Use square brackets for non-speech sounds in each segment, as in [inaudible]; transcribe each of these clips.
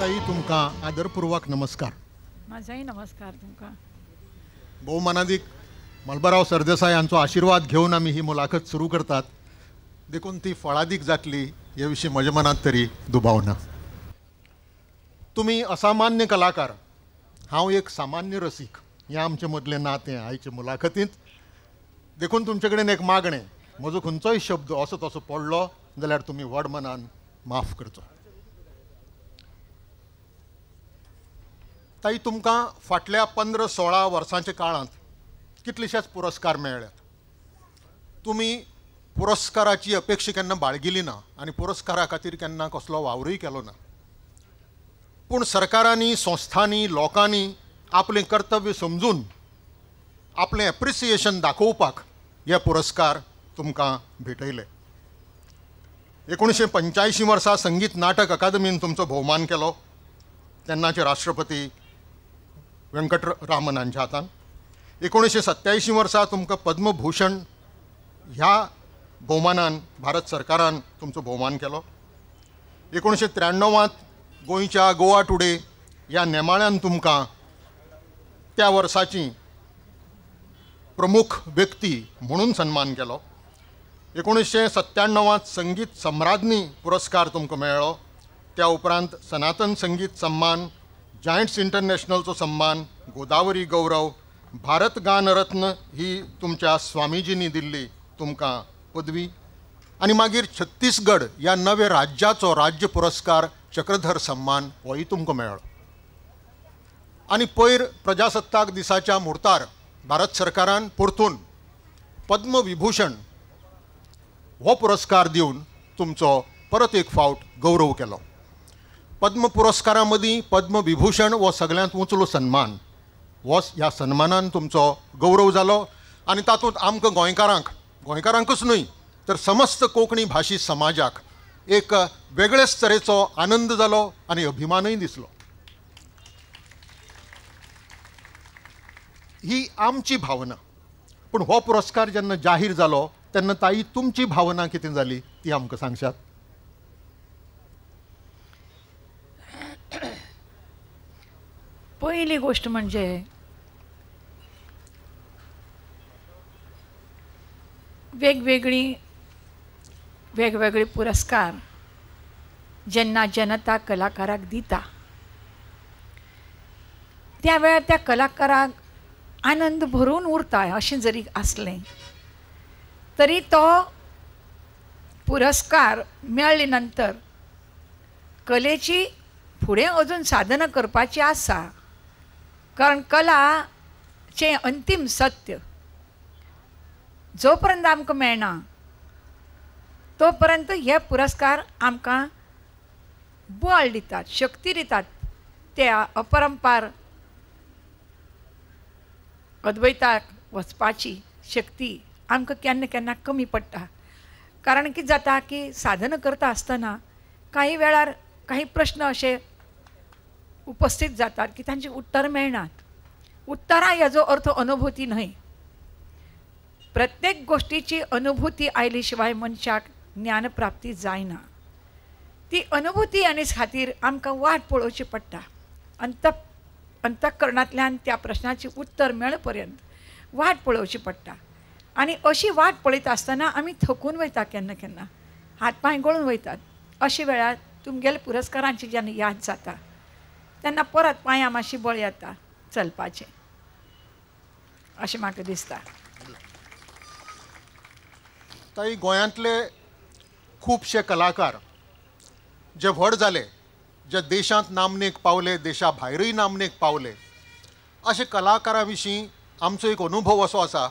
ताई तुमका आदरपूर्वक नमस्कार माझाही नमस्कार तुमका बहुमानाधिक मलबाराव सरदेसाय यांचा आशीर्वाद घेऊन आम्ही ही मुलाखत सुरू करतात देखून ती फळादीक जातली हे विशीं म्हज्या तरी दुभावना तुम्ही असामान्य कलाकार हांव एक सामान्य रसिक या आमचे मदलें नाते आयचे मुलाखतींत देखून तुमचे कडेन एक मागणें म्हजो खंयचोय शब्द असो तसो पडलो जाल्यार तुम्ही व्हड मनान माफ करचो ताई तुमकां फाटल्या पंदरा सोळा वर्सांच्या काळांत कितलेशेच पुरस्कार मेळ्ळ्यात तुमी पुरस्काराची अपेक्षा केन्ना बाळगिली ना आनी पुरस्कारा खातीर केन्ना कसलो वावरूय केलो ना पूण सरकारांनी संस्थांनी लोकांनी आपलें कर्तव्य समजून आपलें एप्रिसिएशन दाखोवपाक हे पुरस्कार तुमकां भेटयले एकोणीशे पंच्यायंशी वर्सा संगीत नाटक अकादमीन तुमचो भोवमान केलो तेन्नाचे राष्ट्रपती व्यंकट रामनांच्या हातान एकोणीशे सत्त्याऐंशी वर्सा तुमकां पद्मभूषण ह्या भोवमानान भारत सरकारान तुमचो भोवमान केलो एकोणीशे त्र्याण्णवांत गोंयच्या गोवा टुडे ह्या नेमाळ्यान तुमकां त्या वर्साची प्रमुख व्यक्ती म्हणून सन्मान केलो एकोणीशे सत्त्याण्णवांत संगीत सम्राज्ञी पुरस्कार तुमकां मेळ्ळो त्या उपरांत सनातन संगीत सन्मान जायंट्स इंटरनॅशनलचो सन्मान गोदावरी गौरव भारत गान रत्न ही तुमच्या स्वामीजींनी दिल्ली तुमकां पदवी आणि मागीर छत्तीसगड या नव्या राज्याचो राज्य पुरस्कार चक्रधर सम्मान होय तुमकां मेळ्ळो आणि पयर प्रजासत्ताक दिसाच्या मुर्तार भारत सरकारान परतून पद्मविभूषण हो पुरस्कार दिवन तुमचो परत एक फावट गौरव केलो पद्म पुरस्कारा मदीं पद्मविभूषण हो सगळ्यांत उंचलो सन्मान हो ह्या सन्मानान तुमचो गौरव जालो आनी तातूंत आमकां गोंयकारांक गोंयकारांकच न्हय तर समस्त कोंकणी भाशी समाजाक एक वेगळेच तरेचो आनंद जालो आनी अभिमानूय दिसलो ही आमची भावना पूण हो पुरस्कार जेन्ना जाहीर जालो तेन्ना ताई तुमची भावना कितें जाली ती आमकां सांगशात पहिली गोष्ट म्हणजे वेगवेगळी वेगवेगळे पुरस्कार ज्यांना जनता कलाकाराक दिता त्या वेळार त्या कलाकाराक आनंद भरून उरता अशें जरी आसलें तरी तो पुरस्कार मेळ्ळे नंतर कलेची फुडें अजून साधना करपाची आसा कारण चे अंतिम सत्य जोपर्यंत आमकां मेळना तोपर्यंत हे पुरस्कार आमकां बळ दितात शक्ती दितात त्या अपरंपार अद्वैताक वचपाची शक्ती आमकां केन्ना केन्ना कमी पडटा कारण कितें जाता की साधन करता आसतना काही वेळार काही प्रश्न असे उपस्थित जातात की त्यांची उत्तर मिळणार उत्तरा याचा अर्थ अनुभूती नाही प्रत्येक गोष्टीची अनुभूती आयलीशिवाय मनशाक ज्ञानप्राप्ती जायना ती अनुभूती आणि खातीर आमकां वाट पळोवची पडटा अंत अंतकरणातल्यान त्या प्रश्नाची उत्तर मेळपर्यंत वाट पळोवची पडटा आणि अशी वाट पळयत आसतना आमी थकून वयता केन्ना केन्ना हात पांय गळून वयतात अशे वेळार तुमगेल्या पुरस्कारांची जेन्ना याद जाता त्यांना परत पांयां माशी बळ येता चलपाचें असे म्हाका दिसता ताई गोंयांतले खुबशे कलाकार जे व्हड झाले जे देशांत नामनेक पावले देशा भायरूय नामनेक पावले असे कलाकाराविषयी विशीं आमचो एक अनुभव असो असा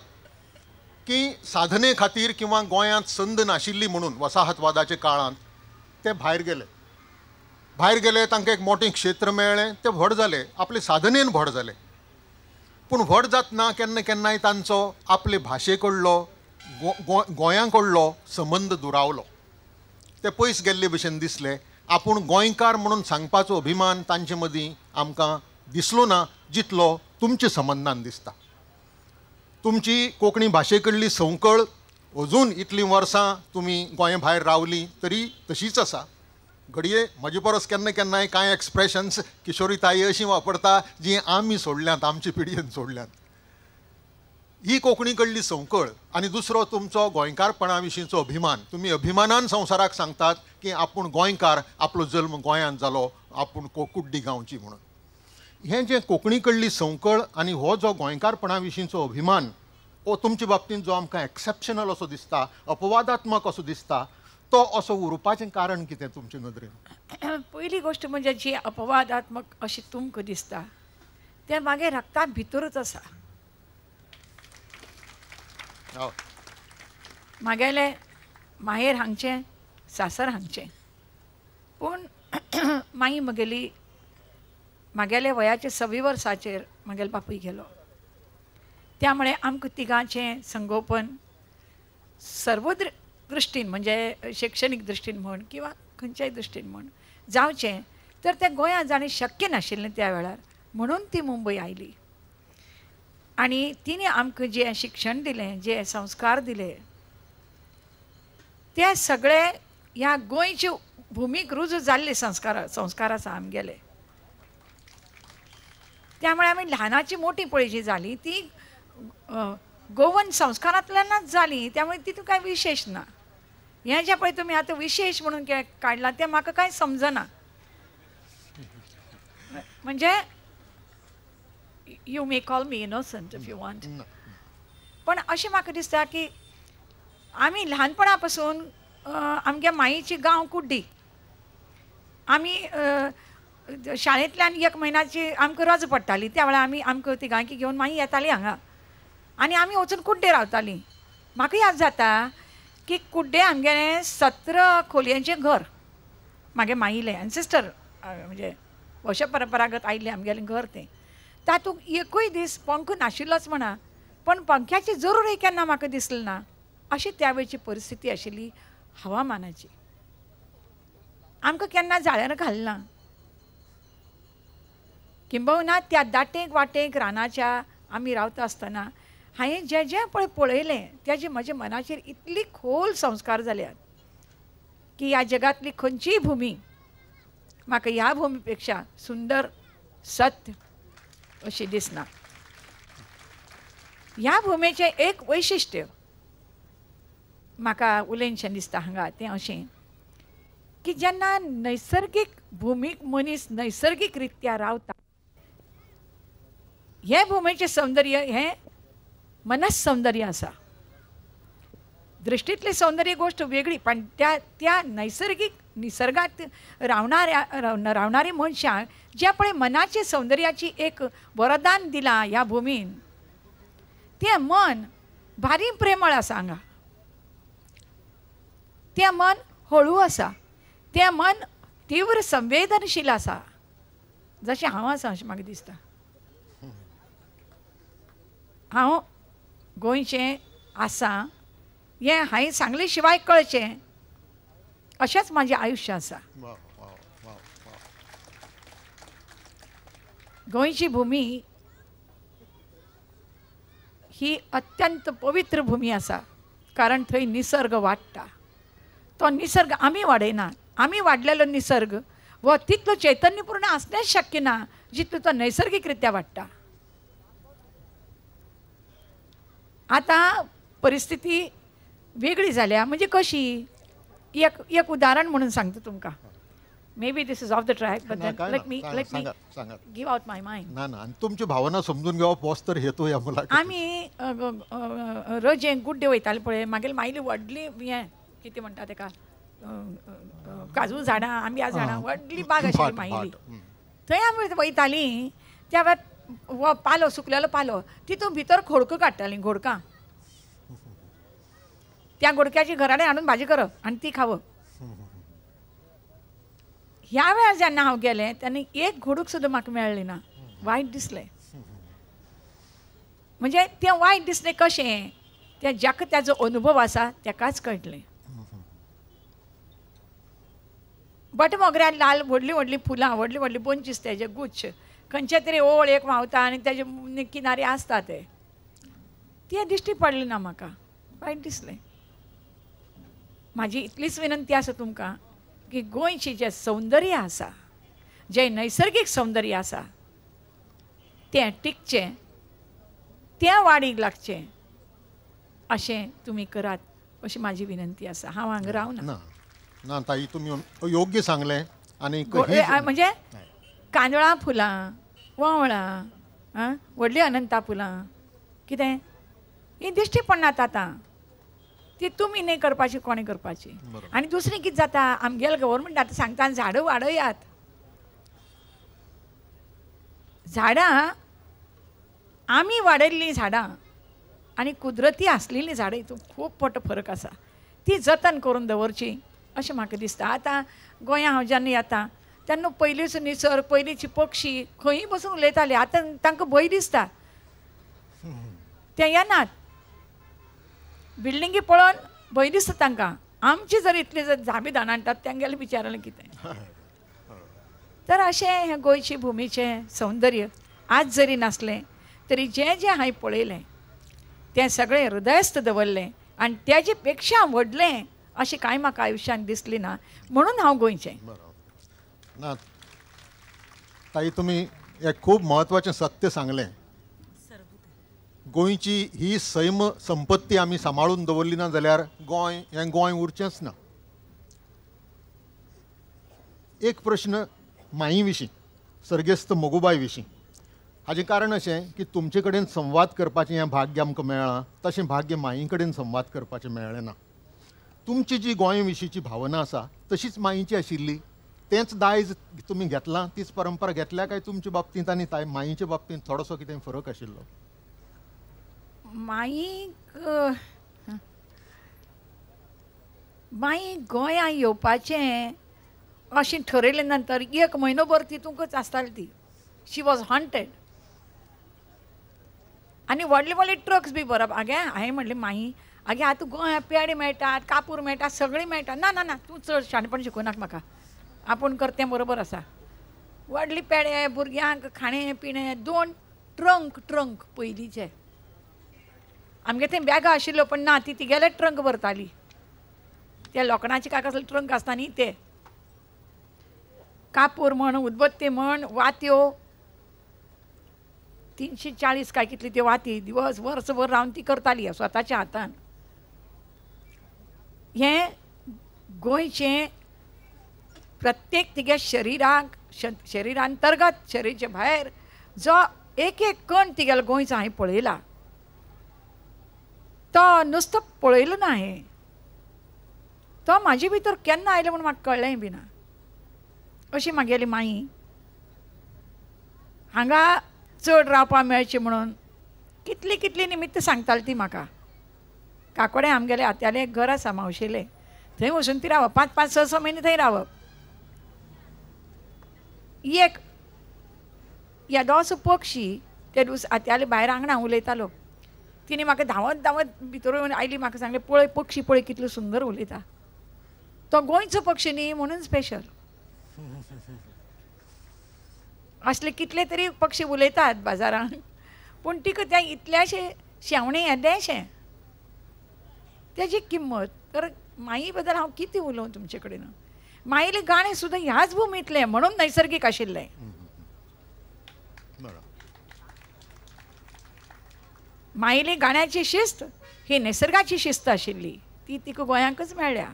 की साधने खातीर किंवा गोयात संद नाशिल्ली म्हणून वसाहतवादाच्या काळात ते भायर गेले भायर गेले तांकां एक मोटें क्षेत्र मेळ्ळें ते व्हड जाले आपले साधनेन व्हड जाले पूण व्हड जातना केन्ना केन्नाय तांचो आपले भाशे कडलो गोंया कडलो संबंद दुरावलो ते पयस गेल्ले भशेन दिसले आपूण गोंयकार म्हणून सांगपाचो अभिमान तांचे मदीं आमकां दिसलो ना जितलो तुमच्या संबंदान दिसता तुमची कोंकणी भाशे कडली संकळ अजून इतलीं वर्सां तुमी गोंया भायर रावलीं तरी तशीच आसा घडये म्हजे परस केन्ना केन्नाय कांय एक्सप्रेशन्स किशोरी ताई अशी वापरता जी आमी सोडल्यात आमचे पिडयेन सोडल्यात ही कोंकणी कडली संकळ आनी दुसरो तुमचो गोंयकारपणा विशींचो अभिमान तुमी अभिमानान संवसाराक सांगतात की आपूण गोंयकार आपलो जल्म गोंयांत जालो आपूण कोकुड्डी गांवची म्हणून हें जें कोंकणी कडली संकळ आनी हो जो गोंयकारपणा विशींचो अभिमान हो तुमचे बाबतींत जो आमकां एक्सेप्शनल असो दिसता अपवादात्मक असो दिसता तो असो उरुपाचें कारण किती तुमच्या नदरेन पहिली गोष्ट म्हणजे जी अपवादात्मक अशी तुमक दिसता तें मागे रक्ता भितरूच असा हो. मागेले माहेर हांगचे सासर हांगचें पूण [clears throat] माई म्हगेली म्हागेले वयाचे सव्वी वर्साचेर म्हागेलो बापूय गेलो त्यामुळे आमकां तिगांचें संगोपन सर्वद्र दृष्टीन म्हणजे शैक्षणीक दृश्टीन म्हण किंवा खंयच्याय दृश्टीन म्हण जावचें तर तें गोंयांत जाणें शक्य नाशिल्लें त्या वेळार म्हणून ती मुंबय आयली आनी तिने आमकां जें शिक्षण दिलें जे संस्कार दिले ते सगळे ह्या गोंयचे भुमीक रुजू जाल्ले संस्कार संस्कार आसा आमगेले त्यामुळे आमी ल्हानाची मोठी पळय जी जाली ती गोवन संस्कारांतल्यानच जाली त्यामुळे तितूंत कांय विशेष ना हे जे पळय तुमी आतां म्हणून काढला ते म्हाका काय समजना म्हणजे you may call me innocent if you want पण असे म्हाका दिसता की आम्ही लहानपणापासून आमच्या माईची गाव कुड्डी आम्ही शाळेंतल्यान एक महिन्याची आमकां रज पडटाली त्या वेळार आमी आमकां गायकी घेवन माई येतालीं हांगा आनी आमी वचून कुड्डे रावतालीं म्हाका याद जाता की कुड्डे आमगेलें सत्र खोलयांचें घर मागे माईले सिस्टर म्हणजे वश परंपरागत आयिल्लें आमगेलें घर ते तातूंत एकूय दीस पंख नाशिल्लोच म्हणा पण पंख्याची जरूरय केन्ना म्हाका दिसली ना अशी त्या परिस्थिती आशिल्ली हवामानाची आमकां केन्ना जाळ्यार घालना किंबहुना त्या दाटेक वाटेक रानाच्या आमी रावता आसतना हांवें जें जें पळय पळयलें तेजे म्हज्या मनाचेर इतली खोल संस्कार जाल्यात की ह्या जगांतली खंयचीय भुमी म्हाका ह्या भुमी पेक्षा सुंदर सत्य अशी दिसना ह्या भुमेचें एक वैशिष्ट्य म्हाका उलयनशें दिसता हांगा तें अशें की जेन्ना नैसर्गीक भुमीक मनीस नैसर्गीक रित्या रावता हे भुमेचें सौंदर्य हें मनस सौंदर्य असा दृष्टीतली सौंदर्य गोष्ट वेगळी पण त्या त्या नैसर्गिक निसर्गात रावणाऱ्या राव मनशा ज्या मनाचे सौंदर्याची एक वरदान दिला ह्या भुमीन ते मन भारी प्रेमळ असा हांगा ते मन हळू असा ते मन तीव्र संवेदनशील असा जशें हांव आसा अशें म्हाका दिसता हांव गोंयचें आसा हें हांवें सांगले शिवाय कळचें अशेंच म्हाजें आयुश्य आसा गोंयची भुमी ही अत्यंत पवित्र भूमी आसा कारण थंय निसर्ग वाडटा तो निसर्ग आमी वाडयना आमी वाडलेलो निसर्ग व तितलो चैतन्यपूर्ण असणेच शक्य ना जितलो तो नैसर्गीकरित्या वाडटा आता परिस्थिती वेगळी जाल्या म्हणजे कशी एक एक उदाहरण म्हणून सांगतो तुमका maybe this is off the track let me let me give out my mind ना ना तुमची भावना समजून घेवप पॉस तर हेतू ह्या मुलाक आमी रजे गुड्डे वयताले पळय मागीर मागीर व्हडली हें कितें म्हणटा तेका काजू झाडां आंब्या झाडां व्हडली बाग अशी माईली थंय आम्ही वयतालीं त्या वेळार व पालो सुकलेलो पालो तिथून भीतर खोडकां काडटालीं घोडका त्या घोडक्याची घराडे हाडून भाजी करप आणि ती खावप ह्या वेळार जेन्ना हा गेले तेन्ना एक घोडूक सुद्धा म्हाका मिळाली ना वायट दिसले म्हणजे ते वायट दिसले कसे तें ज्याका ताजो अनुभव आसा ताकाच कळटलें बट मोगऱ्यान लाल व्हडलीं व्हडलीं फुलां व्हडलीं व्हडलीं बोंचीस त्याचे गुच्छ खंयचे तरी ओळ एक व्हांवता आनी तेजे किनारे आसता ते ती दिश्टी पडली ना म्हाका वायट दिसलें म्हाजी इतलीच विनंती आसा तुमकां की गोंयची जें सौंदर्य आसा जें नैसर्गीक सौंदर्य आसा तें टिकचें तें वाडीक लागचें अशें तुमी करात अशी म्हाजी विनंती आसा हांव हांगा रावना ना ताई तुम्ही योग्य सांगलें आनी म्हणजे कांदळां फुलां वंवळां आं व्हडलीं अनंता फुलां कितें ही दिश्टी पडनात आतां ती तुमी न्ही करपाची कोणें करपाची आनी दुसरें कितें जाता आमगेले गव्हर्मेंट आतां सांगता झाडां वाडयात झाडां आमी वाडयल्लीं झाडां आनी कुदरती आसलेलीं झाडां हितून खूब मोठा फरक आसा ती जतन करून दवरची अशें म्हाका दिसता आतां गोंया हांव जेन्ना येता त्यांना पयलीच निसर पयलींची पक्षी खंही बसून उलयताले आता तांकां भंय दिसता ते येनात बिल्डिंगी पळोवन भंय दिसता तांकां आमची जर इतले जर जाबीदान हाडटात तेंगेले विचारलें कितें तर अशें हे गोंयचे भुमीचें सौंदर्य आज जरी नासलें तरी जें जें हांवें पळयलें तें सगळें हृदयस्थ दवरलें आनी तेजे पेक्षा व्हडलें अशें कांय म्हाका आयुश्यान दिसलें ना म्हणून हांव गोंयचें ना ताई तुम्ही एक खूप म्हत्वाचें सत्य सांगले गोंयची ही सैम संपत्ती आम्ही सांभाळून दवरली ना जाल्यार गोंय हें गोंय उरचेंच ना एक प्रश्न माई विशीं सर्गेस्त मोगुबाय विशीं हाजें कारण अशें की तुमचे कडेन संवाद करपाचें हें भाग्य आमकां मेळ्ळां तशें भाग्य माई कडेन संवाद करपाचें मेळ्ळें ना तुमची जी गोंय विशींची भावना आसा तशीच माईची आशिल्ली तेच दायज तुमी घेतलां तीच परंपरा घेतल्या काय तुमच्या बाबतींत आनी माईचे बाबतींत थोडोसो कितें फरक आशिल्लो हो? माईक माई गोंया येवपाचें अशें ठरयले नंतर एक महिनोभर तितूंकच आसताली ती शी वॉज हॉन्टेड आनी व्हडले व्हडले ट्रक्स बी भरप आगे हांवें म्हणलें माई आगे आतां गोंया पेडे मेळटात कापूर मेळटा सगळें मेळटा ना ना ना तूं चड शाणपण शिकूं म्हाका आपण करते बरोबर आसा व्हडली पेडे भुरग्यांक खाणे पिणे दोन ट्रंक ट्रंक पयलींचे आमगे थंय बॅगां आशिल्ल्यो पण ना ती तिगेले ट्रंक भरताली त्या लोकणाचे काका ट्रंक आसता न्ही ते कापूर म्हण उदबत्ती म्हण वात्यो तिनशे चाळीस काय कितली त्यो वाती दिवस वर्सभर रावन ती करताली स्वताच्या हातान हे गोंयचें प्रत्येक तिघे शरिराक शरीरांतर्गत शरीराचे बाहेर जो एक एक कण तिगेलो गोंयचो हांवें पळयला तो नुसतं पळयलो ना हांवें तो म्हाजे भितर केन्ना आयलो म्हूण म्हाका कळ्ळें बी ना अशी म्हागेली माई हांगा चड रावपा मेळची म्हणून कितली कितली निमित्त सांगताली ती म्हाका काकोडे आमगेले आत्याले घर आसा मावशेलें थंय वचून ती रावप पांच पांच स स म्हयने थंय रावप एक येदोसो पक्षी त्या दिवस आत्याले भायर आंगणा उलयतालो तिने म्हाका धांवत धांवत भितर येवन आयली म्हाका सांगले पळय पक्षी पळय कितलो सुंदर उलयता तो गोंयचो पक्षी न्ही म्हणून स्पेशल असले कितले तरी पक्षी उलयतात बाजारांत पूण तिका त्या इतल्याशे शेवणे येदेशे तेजी किंमत तर माई बद्दल हांव कितें उलोवं तुमचे कडेन मायली गाणे सुद्धा ह्याच भूमीतले म्हणून नैसर्गिक आशिल्ले मायली गाण्याची शिस्त ही निसर्गाची शिस्त आशिल्ली ती तिका गोंयांकच मेळ्ळ्या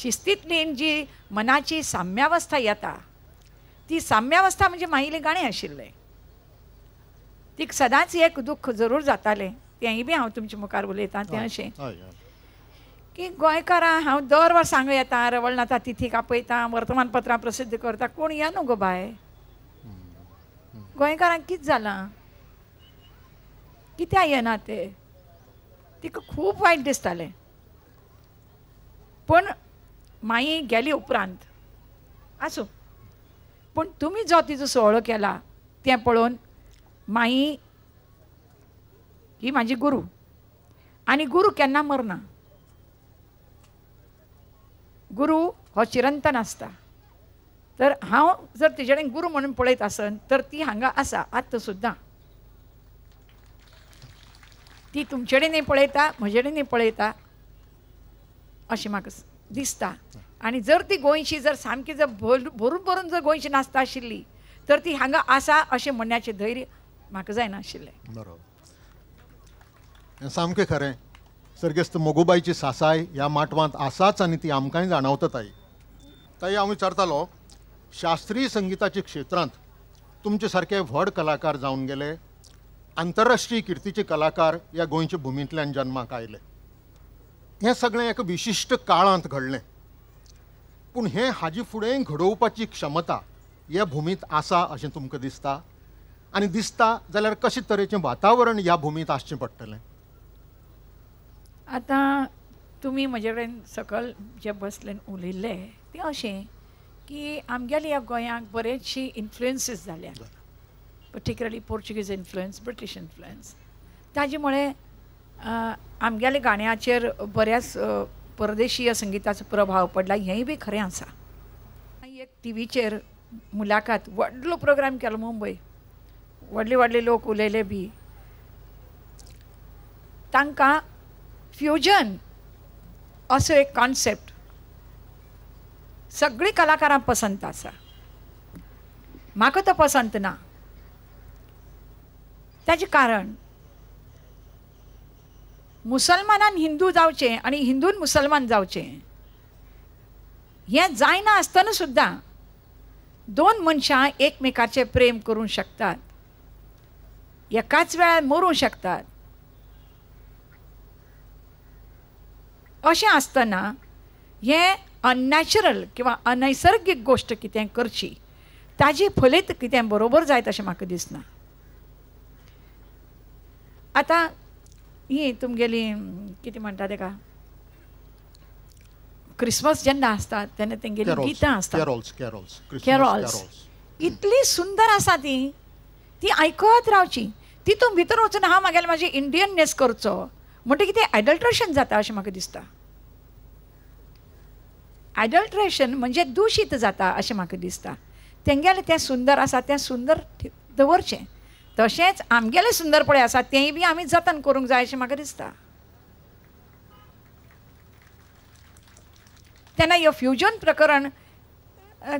शिस्तीतली जी मनाची साम्यावस्था येता ती साम्यावस्था म्हणजे माहिले गाणे आशिल्ले तिक सदांच एक दुःख जरूर जाताले तेंय बी हांव तुमच्या मुखार उलयतां तें अशें की गोंयकारां हांव दर वर येता रवळनाथा तिथीक आपयता वर्तमानपत्रां प्रसिद्ध करता कोण या न्हू गो बाय गोंयकारांक कितें जालां कित्या येना ते तिका खूब वायट दिसतालें पूण माई गेली उपरांत आसूं पूण तुमी जो तिजो सोहळो केला तें पळोवन माई ही म्हाजी गुरू आनी गुरू केन्ना मरना गुरु हो चिरंतन आसता तर हांव जर तिजे कडेन गुरू म्हणून पळयत आसन तर ती हांगा आसा आत्त सुद्दां ती तुमचे कडेनय पळयता म्हजे कडेनय पळयता अशें म्हाका दिसता आनी जर ती गोंयची जर सामकी जर भर भरून भरून जर गोंयची नाचता आशिल्ली तर ती हांगा आसा अशें म्हणण्याचें धैर्य म्हाका जायनाशिल्लें बरोबर सामकें खरें सर्गेस्त मोगोबाईची सासाय या माटवांत आसाच आणि ती आमकांय जाणवतत ताई ताई हांव विचारतालो शास्त्रीय संगीताच्या क्षेत्रांत तुमचे सारखे व्हड कलाकार जावन गेले आंतरराष्ट्रीय किर्तीचे कलाकार या गोंयचे भुमींतल्यान जन्माक आयले हे सगळे एका विशिष्ट काळांत घडले पूण हे हाजे फुडें घडोवपाची क्षमता या भुमीत आसा अशें तुमकां दिसता आनी दिसता जाल्यार कशे तरेचें वातावरण ह्या भुमीत आसचें पडटलें आता तुम्ही म्हजे कडेन सकयल जे बसलेन उलयल्ले ते अशें की आमगेल्या गोंयांक बरेचशी इन्फ्लुएन्सीस जाल्या particularly Portuguese influence British influence ताजे मुळे आमगेल्या गाण्याचेर बऱ्याच परदेशीय संगीताचो प्रभाव पडला हेंय बी खरें आसा एक टी व्हीचेर मुलाखत व्हडलो प्रोग्राम केलो मुंबय व्हडले व्हडले लोक उलयले बी तांकां फ्युजन असं एक कॉन्सेप्ट सगळी कलाकारां पसंत असा म्हाका तो पसंत ना त्याचे कारण मुसलमानान हिंदू जावचे आणि हिंदून मुसलमान जावचे हे जायना असताना सुद्धा दोन मनशां एकमेकाचे प्रेम करूंक शकतात एकाच वेळार मरूं शकतात अशें आसतना हें अननॅचरल किंवा अनैसर्गीक गोश्ट कितें करची ताजी फलीत कितें बरोबर जायत अशें म्हाका दिसना आतां ही तुमगेली कितें म्हणटा तेका क्रिसमस जेन्ना आसता तेन्ना तेंगेली गितां आसता कॅरोल्स इतली सुंदर आसा ती ती आयकत रावची तितून भितर वचून हांव म्हागेलें इंडियन इंडियननेस करचो म्हणटकीर कितें एडल्ट्रेशन जाता अशें म्हाका दिसता ॲडल्ट्रेशन म्हणजे दूषित जाता अशें म्हाका दिसता तेंगेलें तें सुंदर आसा तें सुंदर दवरचें तशेंच आमगेलें पळय आसा तेंय बी आमी जतन करूंक जाय अशें म्हाका दिसता तेन्ना ह्यो फ्युजन प्रकरण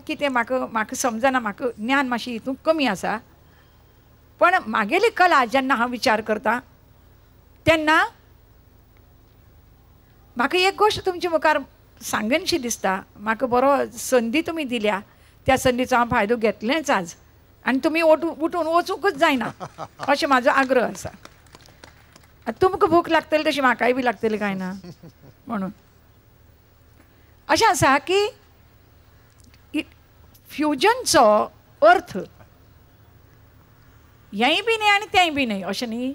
कितें म्हाका म्हाका समजना म्हाका ज्ञान मातशें हितूंत कमी आसा पण म्हागेली कला जेन्ना हांव विचार करतां तेन्ना म्हाका एक गोश्ट तुमच्या मुखार सांगनशी दिसता म्हाका बरो संदी तुमी दिल्या त्या संदीचो हांव फायदो घेतलेच आज आनी तुमी ओट उठून वचूंकच जायना अशें म्हाजो आग्रह आसा तुमकां भूक लागतली तशी म्हाकाय बी लागतली काय ना म्हणून अशें आसा की फ्युजनचो अर्थ हेंय बी न्ही आनी तेंय बी न्ही अशें न्ही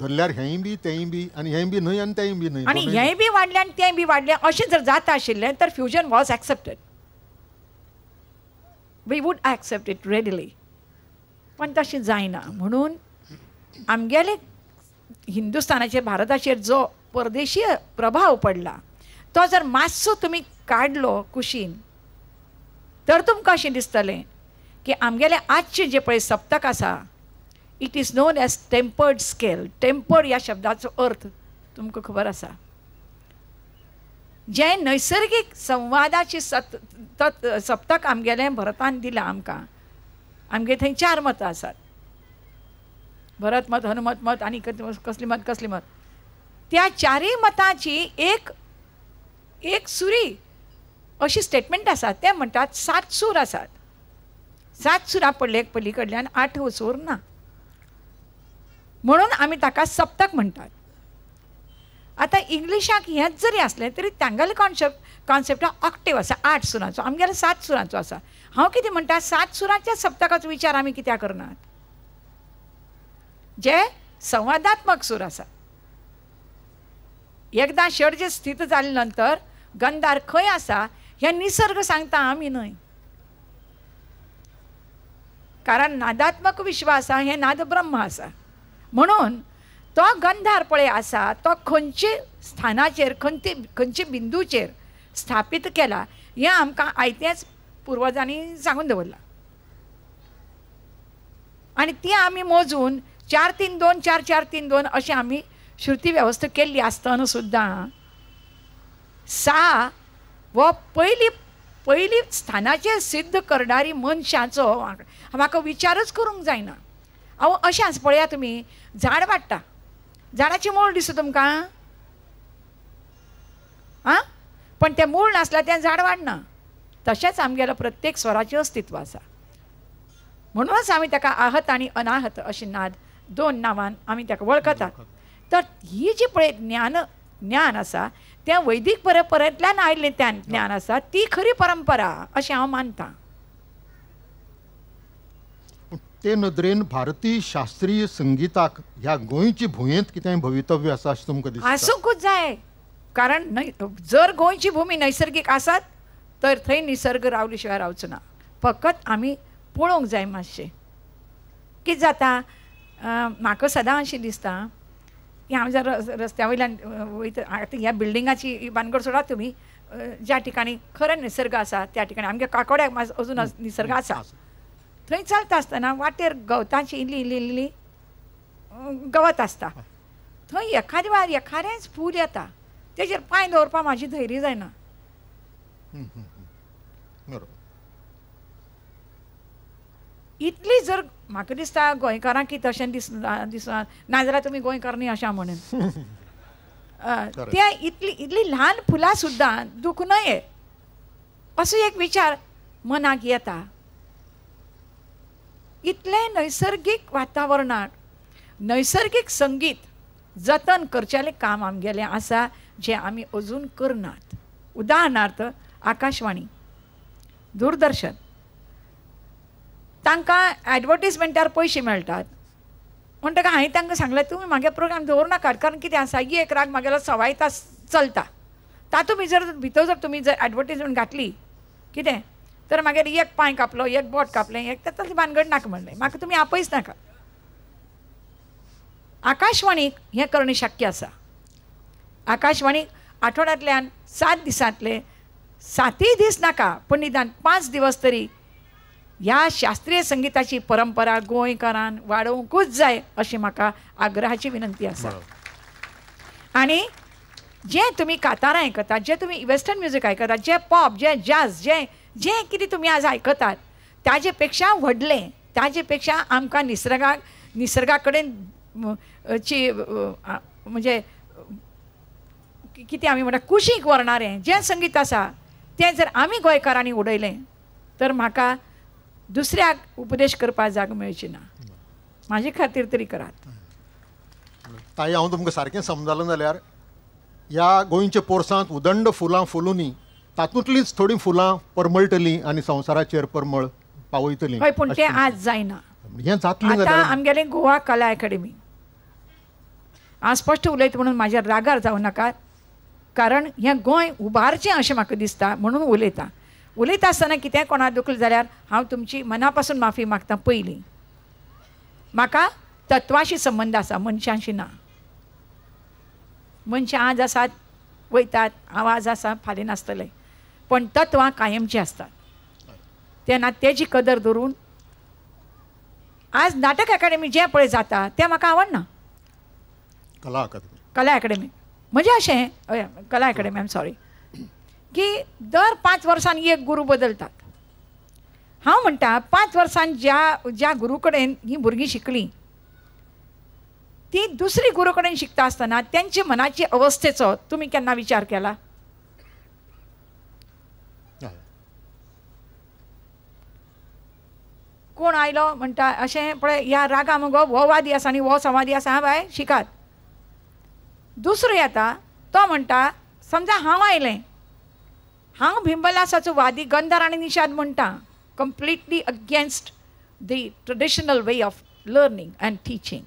धरल्यार हे बी तेंय बी आनी हे बी न्हय आणि तेंय बी न्हय आनी हेंय बी वाडलें आनी तेंय बी वाडलें अशें जर जाता आशिल्लें तर fusion was accepted we would accept it readily पण तशें जायना म्हणून आमगेले हिंदुस्थानाचेर भारताचेर जो परदेशी प्रभाव पडला तो जर मातसो तुमी काडलो कुशीन तर तुमकां अशें दिसतलें की आमगेले आजचे जे पळय सप्तक आसा it is known as tempered scale tempered ह्या शब्दाचो अर्थ तुमकां खबर आसा जे नैसर्गीक संवादाची सत तत् सप्तक आमगेलें भरतान दिलां आमकां आमगे थंय चार मतां आसात भरत मत हनुमत मत आनी कसली मत कसली मत त्या चारय मतांची एक एक सुरी अशी स्टेटमेंट आसा ते म्हणटात सात सूर आसात सात सुरां पडले पली कडल्यान आठ सूर ना म्हणून आम्ही ताका सप्तक म्हणतात आता इंग्लिशाक हेंच जरी आसलें तरी तांगेले कॉन्सेप्ट कॉन्सेप्ट ऑक्टेव आसा आठ सुरांचो आमगेलो सात सुरांचो आसा हांव कितें म्हणटा सात सुरांच्या सप्तकाचो विचार आमी कित्याक करनात जे संवादात्मक सूर आसा एकदां जे स्थित झाले नंतर गंधार खंय आसा हे निसर्ग सांगता आमी न्हय कारण नादात्मक विश्व आसा हें नाद ब्रह्म आसा म्हणून तो गंधार पळय आसा तो खंयचे स्थानाचेर खंयचे खंयचे बिंदूचेर स्थापीत केला हें आमकां आयतेंच पुर्वजांनी सांगून दवरलां आनी ती आमी मोजून चार तीन दोन चार चार तीन दोन अशी आमी श्रुती वेवस्था केल्ली आसतना सुद्दां सा हो पयली पयली स्थानाचेर सिद्ध करणारी मनशाचो म्हाका विचारच करूंक जायना अहो अशाच पळया तुम्ही झाड वाडटा झाडाची मूळ दिसू तुमकां आं पण तें मूळ नासल्यार तें झाड वाडना तशेंच आमगेलो प्रत्येक स्वराचे अस्तित्व आसा म्हणूनच आम्ही ताका आहत आणि अनाहत अशी नाद दोन नावान आम्ही त्याका वळखतात तर ही जी पळय ज्ञान ज्ञान आसा त्या वैदीक परंपरेतल्यान आयिल्लें त्या ज्ञान आसा ती खरी परंपरा असे हांव मानतां ते नदरेन भारतीय शास्त्रीय संगीताक ह्या गोंयची भुंयेंत कितेंय भवितव्य आसा अशें तुमकां दिसता आसूंकूच जाय कारण जर गोंयची भुमी नैसर्गीक आसात तर थंय निसर्ग रावले शिवाय रावचो ना फकत आमी पळोवंक जाय मातशें कितें जाता म्हाका सदां अशें दिसता की हांव जर रस्त्या वयल्यान वयता आतां ह्या बिल्डिंगाची बांदकड सोडात तुमी ज्या ठिकाणी खरें निसर्ग आसा त्या ठिकाणी आमच्या काकोड्याक अजून निसर्ग आसा थंय चलता आसतना वाटेर गवताची इल्ली इल्ली इल्ली गवत आसता थंय एखादे वार एखादेंच फूल येता तेजेर पांय दवरपा म्हाजी धैर्य जायना इतली जर म्हाका दिसता गोंयकारांक की तशें दिस दिसना नाजाल्यार तुमी न्ही अशें म्हणून [laughs] त्या इतली इतली ल्हान फुलां सुद्दां दुखनये असो एक विचार मनाक येता इतले नैसर्गीक वातावरणात नैसर्गीक संगीत जतन करचेलें काम आमगेलें आसा जे आमी अजून करनात उदाहरणार्थ आकाशवाणी दूरदर्शन तांकां एडवर्टीजमेंटार पयशे मेळटात म्हणटकच हांवें तांकां सांगलें तुमी म्हागे प्रोग्राम दवरनाकात कारण कितें आसा ही एक राग म्हागेलो सवाय तास चलता तातूंत भितर भितर जर तुमी जर एडवर्टीजमेंट घातली कितें तर मागे एक पांय कापलो एक बोट कापलें एक तातूंतली भानगड नाका म्हणले म्हाका तुम्ही आपयच नाका आकाशवाणीक हे करणे शक्य असा आकाशवाणीक आठवड्यांतल्यान सात दिसातले सातही दीस नाका पूण निदान पांच दिवस तरी ह्या शास्त्रीय संगीताची परंपरा गोंयकारान वाडोवंकूच जाय अशी म्हाका आग्रहाची विनंती असा आणि जे तुम्ही कातारां आयकतात जे तुम्ही वेस्टर्न म्युझिक आयकतात जे पॉप जे जॅझ जे जे किती तुम्ही आज ऐकतात ताजेपेक्षा वडले ताजेपेक्षा आमकां निसर्गाक निसर्गा निसर्गाकडे ची म्हणजे किती आम्ही म्हणटा कुशीक वरणारे जे संगीत असा ते जर आम्ही गोयकारांनी उडयले तर म्हाका दुसऱ्याक उपदेश करपा जाग मेळची ना म्हाजे खातीर तरी करात ताई हांव तुमकां सारकें समजालो जाल्यार ह्या गोंयच्या पोरसांत उदंड फुलां फुलुनी तातूंतलींच थोडी फुलां परमळटली आनी संवसाराचेर परमळ पावयतली हय पूण तें आज जायना म्हणजे हे जातलें आतां आमगेले गोवा कला एकाडेमी हांव स्पश्ट उलयत म्हणून म्हाज्या रागार जावं नाका कारण हे गोंय उबारचें अशें म्हाका दिसता म्हणून उलयतां उलयता आसतना कितेंय कोणा दुखल जाल्यार हांव तुमची मना पासून माफी मागतां पयलीं म्हाका तत्वाशी संबंद आसा मनशांशी ना मनशां आज आसात वयतात आवाज आसा फाल्यां नासतले पण तत्वां कायमची असतात त्यांना त्याची कदर धरून आज नाटक अकॅडमी जे पळे जाता ते म्हाका आवडना कला अकादमी कला अकॅडमी म्हणजे असे हय कला अकादमी सॉरी की दर पाच वर्सांनी एक गुरू बदलतात हांव म्हणटा पांच वर्सान ज्या ज्या गुरू कडेन ही भुरगीं शिकलीं ती दुसरी गुरू कडेन शिकता आसतना त्यांचे मनाचे अवस्थेचो तुम्ही केन्ना विचार केला कोण आयलो म्हणटा अशें पळय ह्या रागा हो वादी आसा आनी हो समाधी आसा हा बाय शिकात दुसरो येता तो म्हणटा समजा हांव आयलें हांव भिंबलासाचो वादी गंधार आणि निषाद म्हणता completely against the traditional way of learning and teaching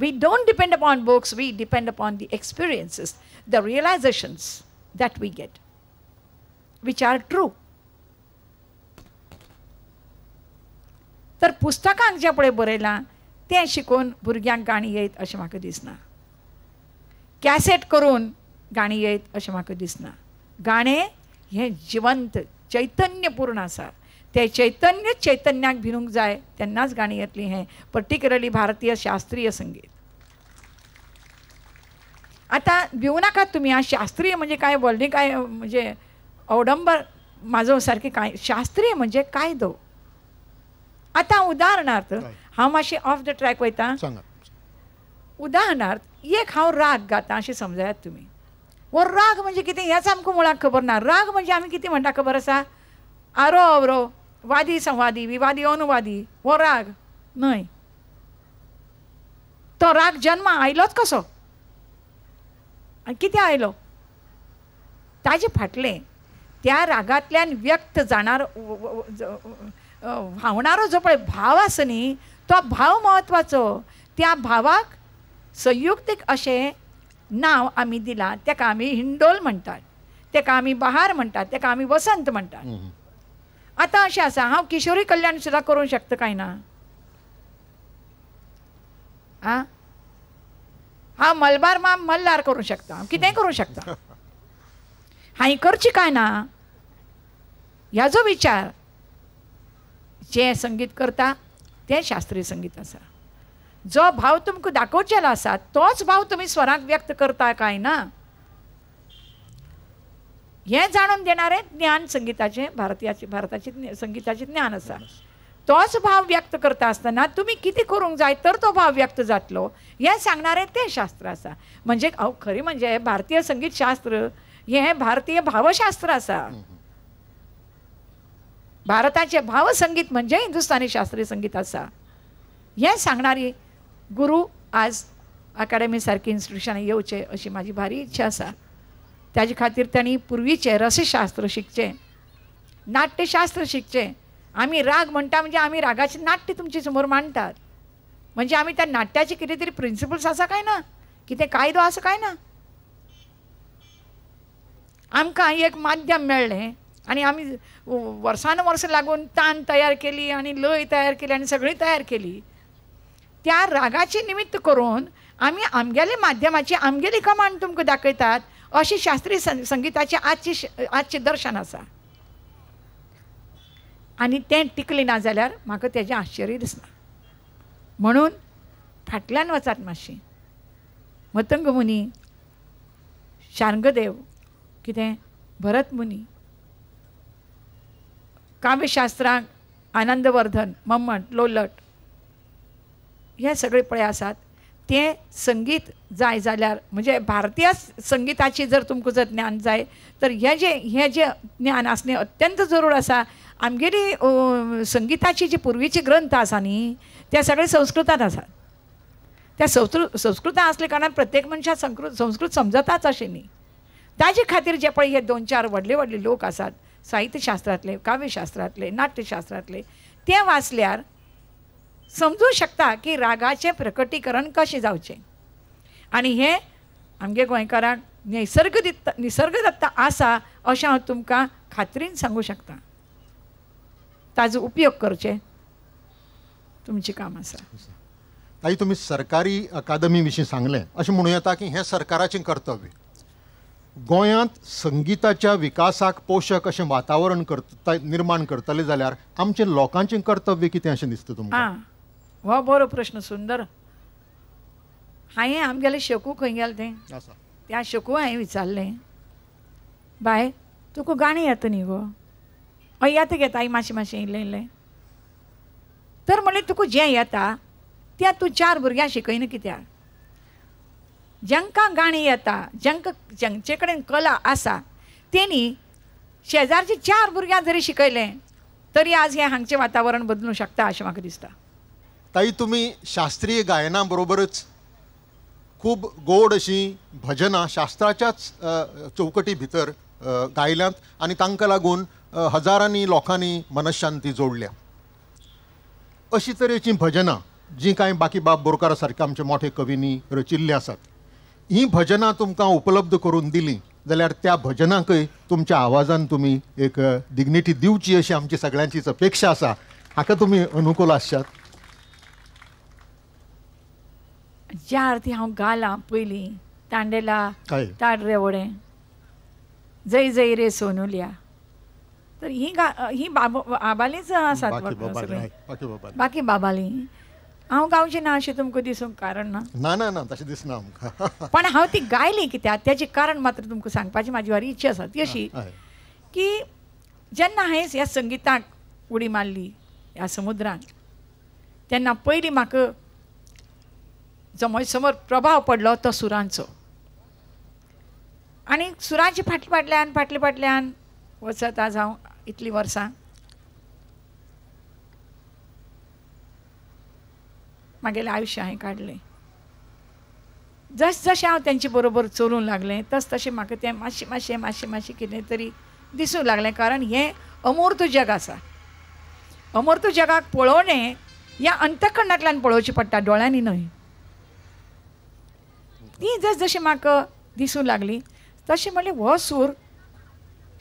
we don't depend upon books we depend upon the the experiences the realisations that we get which are true तर पुस्तकांक जे पुढे बरयलां तें शिकून भुरग्यांक गाणी येत अशें म्हाका दिसना कॅसेट करून गाणी येत अशें म्हाका दिसना गाणें हें जिवंत चैतन्यपूर्ण आसा तें चैतन्य चैतन्याक भिनूक जाय तेन्नाच गाणी येतली हें पर्टिक्युलरली भारतीय शास्त्रीय संगीत आतां भिवू नाकात तुमी हा शास्त्रीय म्हणजे काय व्हडली काय म्हणजे अवडंबर म्हाजो सारकें काय शास्त्रीय म्हणजे कायदो आता उदाहरणार्थ हांव मातशें ऑफ द ट्रॅक वयता उदाहरणार्थ एक हांव राग गाता अशें समजयात तुमी वो राग म्हणजे कितें हेंच आमकां मुळाक खबर ना राग म्हणजे आमी कितें म्हणटा खबर आसा आरो अवरो वादी संवादी विवादी अनुवादी वो राग न्हय तो राग जन्म आयलोच कसो आनी कितें आयलो ताजे फाटलें त्या रागांतल्यान व्यक्त जाणार व्हांवणारो जो पळय भाव आसा न्ही तो भाव म्हत्वाचो त्या भावाक संयुक्तीक अशें नांव आमी दिलां तेका आमी हिंडोल म्हणटात तेका आमी बहार म्हणटात तेका आमी वसंत म्हणटात आतां अशें आसा हांव किशोरी कल्याण सुद्दां करूंक शकता काय ना आं हांव मलबार माम मल्लार करूंक शकता हांव कितेंय करूंक शकता [laughs] हांयें करची काय ना ह्याजो विचार जे संगीत करता ते शास्त्रीय संगीत असा जो भाव तुमकां दाखोवचेलो आसा तोच भाव तुमी स्वरांत व्यक्त करता काय ना हे जाणून देणारे ज्ञान संगीताचे भारतीयाचें भारताचें संगीताचे ज्ञान असा तोच भाव व्यक्त करता आसतना तुम्ही किती करूंक जाय तर तो भाव व्यक्त जातलो हे सांगणारे ते शास्त्र आसा म्हणजे हांव म्हणजे भारतीय संगीत शास्त्र हे भारतीय भावशास्त्र आसा भारताचे भावसंगीत म्हणजे हिंदुस्थानी शास्त्रीय संगीत असा हे सांगणारी गुरु आज सारखी इन्स्टिट्युशन येऊचे अशी माझी भारी इच्छा असा त्याचे खातीर त्यांनी पूर्वीचे रसशास्त्र शिकचे नाट्यशास्त्र शिकचे आम्ही राग म्हणटा म्हणजे आम्ही रागाचे नाट्य तुमच्या समोर मांडतात म्हणजे आम्ही त्या नाट्याचे कितीतरी प्रिन्सिपल्स असा काय ना ते कायदो असा काय ना आमकां एक माध्यम मेळ्ळें आणि आम्ही वर्षानुवर्ष लागून तान तयार केली आणि लय तयार केली आणि सगळी तयार केली त्या रागाची निमित्त करून आम्ही आमगेले माध्यमाची आमगेली कमांड तुमकां दाखयतात अशी शास्त्रीय संगीताचे आजचे आजचे दर्शन आसा आणि तें टिकले ना जाल्यार म्हाका तेजें आश्चर्य दिसना म्हणून फाटल्यान वचात मातशी मतंग मुनी शारंगदेव कितें भरत मुनी काव्यशास्त्रांग आनंदवर्धन मम्मट लोलट हे सगळे आसात ते संगीत जाय जाल्यार म्हणजे भारतीय संगीताची जर तुमकां जर ज्ञान जाय तर हे जे हे जे ज्ञान असणे अत्यंत जरूर असा आमगेली संगीताची जी पूर्वीचे ग्रंथ असा न्ही ते सगळे संस्कृतात आसात त्या संस्कृत संस्कृतात आसले कारणान प्रत्येक मनशाक संस्कृत संस्कृत समजताच अशें न्ही ताजे खातीर जे पळय हे दोन चार व्हडले व्हडले लोक आसात साहित्यशास्त्रातले काव्यशास्त्रातले नाट्यशास्त्रातले ते वाचल्यार समजू शकता की रागाचे प्रकटीकरण कसे जावचे आणि हे आमगे गोंयकारांक निसर्ग दित निसर्गदत्त आसा अशें हांव तुमकां खात्रीन सांगू शकता ताजो उपयोग करचे तुमचें काम आसा ताई तुम्ही सरकारी अकादमी विषयी सांगले असे म्हणू येता की हे सरकाराचे कर्तव्य गोंयांत संगीताच्या विकासाक पोषक अशें वातावरण करता निर्माण करतले जाल्यार आमचे लोकांचे कर्तव्य कितें अशें दिसता तुमकां हो बरो प्रश्न सुंदर हांवें आमगेले शकू खंय गेले तें त्या शकू हांवें विचारलें बाय तुका गाणी येता न्ही गो हय येता घेता आई मातशें मातशें इल्लें इल्लें तर म्हणलें तुका जें येता तें तूं चार भुरग्यांक शिकयना कित्याक जंका गाणी येता जंक जंचे कडेन कला आसा तेणी शेजारचे चार भुरग्यांक जरी शिकयलें तरी आज हे हांगचे वातावरण बदलू शकता अशें म्हाका दिसता ताई तुम्ही शास्त्रीय गायना बरोबरच खूब गोड अशी भजनां शास्त्राच्याच चौकटी भितर गायल्यात आनी तांकां लागून हजारांनी लोकांनी मनशांती जोडल्या अशी तरेचीं भजनां जी कांय बाकी बाब बोरकारा सारके आमचे मोठे कवींनी रचिल्ले आसात ही भजनां तुमकां उपलब्ध करून दिली जाल्यार त्या भजनाक तुमच्या आवाजान तुम्ही एक डिग्निटी दिवची अशी आमची सगळ्यांचीच अपेक्षा असा हाका तुम्ही अनुकूल आसशात ज्या आरती हांव गाला पयलीं तांडेला ताड रेवडें जय जय रे सोनुल्या तर ही गा ही बाब बाबालीच असतात बाकी बाबाली हांव गावची ना अशें तुमकां दिसूंक कारण ना ना ना ना तशें दिसना [laughs] पण हांव ती गायलें कित्याक त्याचे कारण मात्र तुमकां सांगपाची म्हाजी वारी इच्छा आसा ती अशी की जेन्ना हांवें ह्या संगीताक उडी मारली ह्या समुद्रान तेन्ना पयलीं म्हाका जो म्हज्या समोर प्रभाव पडलो तो सुरांचो आनी सुरांची फाटल्या फाटल्यान फाटल्या फाटल्यान वचत आज हांव इतलीं वर्सां मागेले आयुष्य हांवें काडलें जस जशें हांव तेंचे बरोबर चलूंक लागलें तस तशें म्हाका तें मातशें मातशें मातशें मातशें कितें तरी दिसूंक लागलें कारण हें अमूर्त जग आसा अमूर्त जगाक पळोवणें ह्या अंतकरणांतल्यान पळोवचें पडटा दोळ्यांनी न्हय ती जस जशी म्हाका दिसूंक लागली तशें म्हणलें हो सूर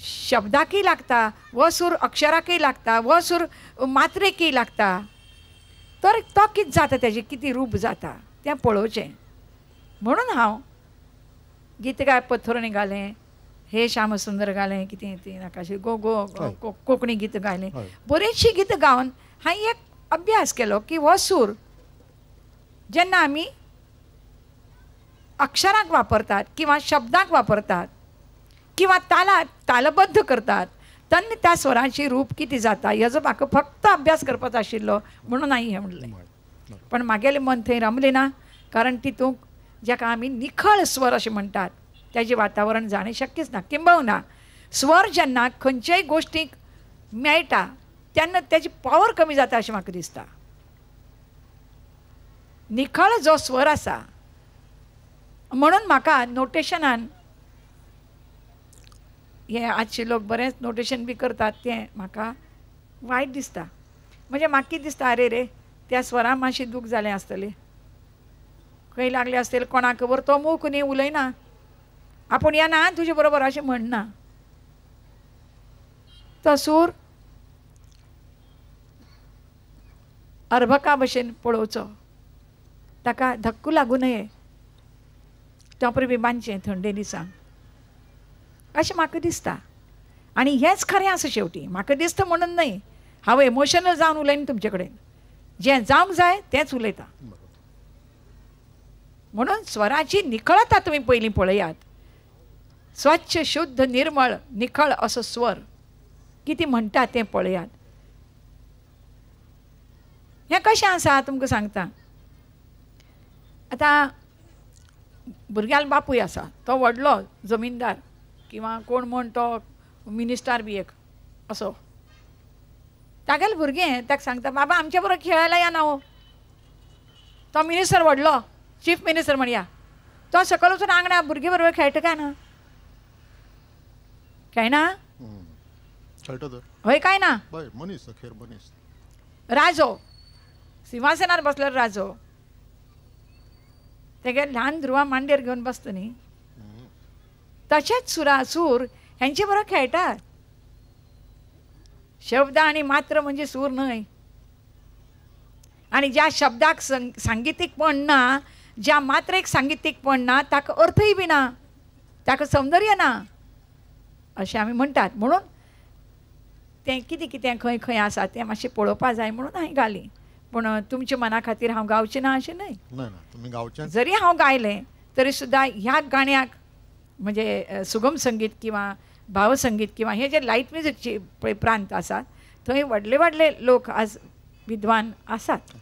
शब्दाकय लागता हो सूर अक्षराकय लागता हो सूर मात्रेकय लागता तर तो कितें जाता तेजें कितें रूप जाता तें पळोवचें म्हणून हांव गीत गाय पथोरणी निघालें हे श्याम सुंदर गालें कितें तें नाकाशें गो गो, कोंकणी गीत गायलें बरीचशीं गीत गावन हांवें एक अभ्यास केलो की हो सूर जेन्ना आमी अक्षरांक वापरतात किंवां शब्दांक वापरतात किंवां तालात तालबद्ध करतात त्यांनी त्या स्वरांची रूप किती जाता हेजो म्हाका फक्त अभ्यास करपाचो आशिल्लो म्हणून नाही हे म्हणलं पण मागेले मन थंय रमले ना कारण तितूंक ज्याका आम्ही निखळ स्वर असे म्हणतात त्याचे वातावरण जाणे शक्यच ना किंबहुना स्वर जेन्ना खंयच्याय गोष्टीक मेळटा तेन्ना त्याची पॉवर कमी जाता अशें म्हाका दिसता निखळ जो स्वर आसा म्हणून म्हाका नोटेशनान हे आजचे लोक बरेंच नोटेशन बी करतात ते म्हाका वायट दिसता म्हणजे म्हाका कितें दिसता आरे रे त्या स्वरा मातशें दूख जालें आसतलें खंय लागलें आसतलें कोणाक खबर तो मूक न्ही उलयना आपूण येना तुजे बरोबर अशें म्हणना तो सूर अर्भका भशेन पळोवचो ताका धक्कू लागू नये तो परबी थंडे दिसांक अशें म्हाका दिसता आनी हेंच खरें आसा शेवटी म्हाका दिसता म्हणून न्हय हांव इमोशनल जावन उलयना तुमचे कडेन जें जावंक जाय तेंच उलयतां म्हणून स्वराची निखळता तुमी पयलीं पळयात स्वच्छ शुद्ध निर्मळ निखळ असो स्वर किती म्हणटा तें पळयात हें कशें आसा तुमकां सांगता आतां भुरग्याल बापूय आसा तो व्हडलो जमीनदार किंवा कोण म्हण तो मिनिस्टार बी एक असो तागेल भुरगें ताका सांगता बाबा आमच्या बरोबर खेळायला या ना हो तो मिनिस्टर व्हडलो चीफ मिनिस्टर म्हणया तो सकयल वचून आंगणा भुरगे बरोबर खेळटा काय ना खेळना होय काय ना राजो सिंहासनार बसलेलो राजो तेगे ल्हान ध्रुवा मांडेर घेवन बसता न्ही तसेच सुरासूर ह्यांच्याबरोबर खेळतात शब्द आणि मात्र म्हणजे सूर नाही आणि ज्या शब्दाक सं पण ना ज्या मात्र मात्रेक पण ना ताक अर्थही बी ना ताका सौंदर्य ना असे आम्ही म्हणतात म्हणून ते किती कितें खंय खंय आसा तें मातशें पळोवपा जाय म्हणून हांवें गाली पूण तुमच्या मना खातीर हांव गावचें ना अशें न्हय जरी हांव गायलें तरी सुद्दां ह्या गाण्याक म्हणजे सुगम संगीत किंवा भावसंगीत किंवा हे जे लाईट म्युझिकचे प्रांत असतात थंय वडले व्हडले लोक आज विद्वान असतात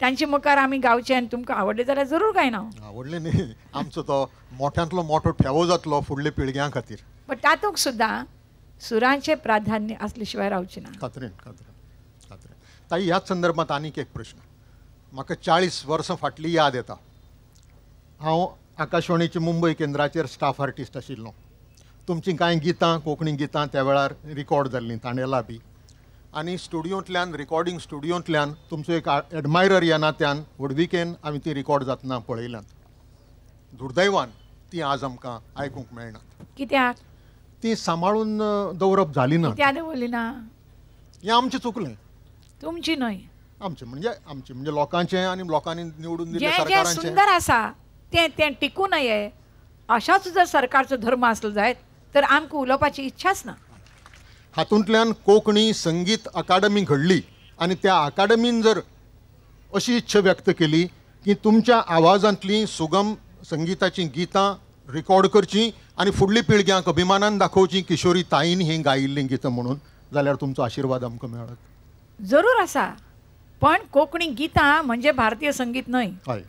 त्यांची मुखार आम्ही गावचे आणि तुमकां आवडले जाल्यार जरूर काय ना आवडले न्ही आमचो तो मोठ्यांतलो मोठो ठेवो जातलो फुडले पिळग्यां खातीर पण तातूंत सुद्दां सुरांचे प्राधान्य असले शिवाय ना खात्रेन खात्रेन खात्रेन ताई ह्याच संदर्भात आनीक एक प्रश्न म्हाका चाळीस वर्सां फाटली याद येता हांव आकाशवाणीचे मुंबई केंद्राचेर स्टाफ आर्टिस्ट आशिल्लो तुमचीं कांय गितां कोंकणी गितां त्या वेळार रिकॉर्ड जाल्लीं तांडेला बी आनी स्टुडियोंतल्यान रिकॉर्डिंग स्टुडियोंतल्यान तुमचो एक एडमायरर ह्या नात्यान वडवीकेन आमी ती रिकॉर्ड जातना पळयल्यांत दुर्दैवान तीं आज आमकां आयकूंक मेळना कित्याक तीं सांबाळून दवरप झाली ना त्या दवरली ना हें आमचें चुकलें तुमची न्हय आमचें म्हणजे आमचें म्हणजे लोकांचें आनी लोकांनी निवडून दिले सरकारांचें सुंदर आसा ते ते टिकू नये अशाच जर सरकारचं धर्म असलं जायत तर आमक उलोवपाची इच्छाच ना हातूंतल्यान कोकणी संगीत अकादमी घडली आणि त्या अकादमीन जर अशी इच्छा व्यक्त केली की तुमच्या आवाजांतली सुगम संगीताची गीतां रिकॉर्ड करची आणि फुडली पिळग्यांक अभिमानान दाखवची किशोरी ताईन ही गायिल्लीं गीतं म्हणून जाल्यार तुमचो आशीर्वाद आमकां मेळत जरूर असा पण कोकणी गीतां म्हणजे भारतीय संगीत न्हय हय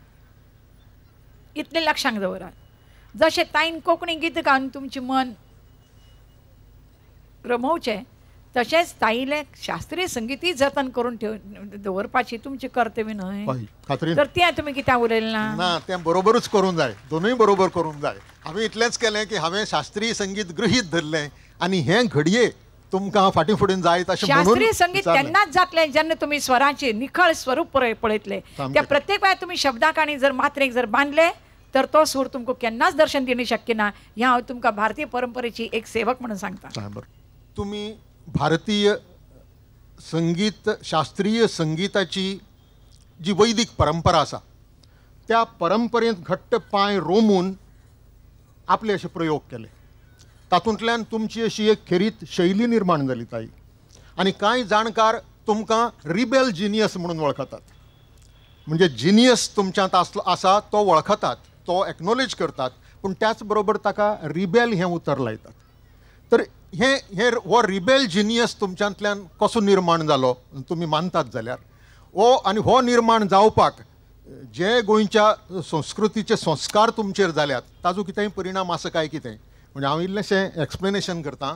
इतलें लक्षांक दवरात जशें ताईन कोंकणी गीत गावन तुमचें मन रमोवचें तशेंच ताईले शास्त्रीय संगीत जतन करून ठेव दवरपाची तुमचे कर्तव्य न्हय तर तें तुमी कित्याक उलयलें ना ना तें बरोबरूच करूंक जाय दोनूय बरोबर करून जाय हांवें इतलेंच केलें की हांवें शास्त्रीय संगीत गृहीत धरलें आनी हे घडये तुमकां फाटी फुडेन जायत असे शास्त्रीय संगीत त्यांनाच जातले जेन्ना तुम्ही स्वरांचे निखळ स्वरूप पळतले त्या प्रत्येक वेळा तुम्ही शब्दा जर मात्रेक जर बांधले तर तो सूर तुमको केन्नाच दर्शन देणे शक्य ना ह्या हा तुमकां भारतीय परंपरेची एक सेवक म्हणून सांगता तुम्ही भारतीय संगीत शास्त्रीय संगीताची जी वैदिक परंपरा असा त्या परंपरेत घट्ट पांय रोमून आपले असे प्रयोग केले तातूंतल्यान तुमची अशी एक खेरीत शैली निर्माण झाली ताई आणि कांय जाणकार तुमकां रिबेल जिनियस म्हणून वळखतात म्हणजे जिनियस तुमच्यात आस आसा तो वळखतात तो एक्नॉलेज करतात पूण त्याच बरोबर ताका रिबेल हें उतर लायतात तर हे हे हो रिबेल जिनियस तुमच्यांतल्यान कसो निर्माण जालो तुमी मानतात जाल्यार हो आनी हो निर्माण जावपाक जे गोंयच्या संस्कृतीचे संस्कार तुमचेर जाल्यात ताजो कितेंय परिणाम आसा काय कितें म्हणजे हांव इल्लेशें एक्सप्लेनेशन करतां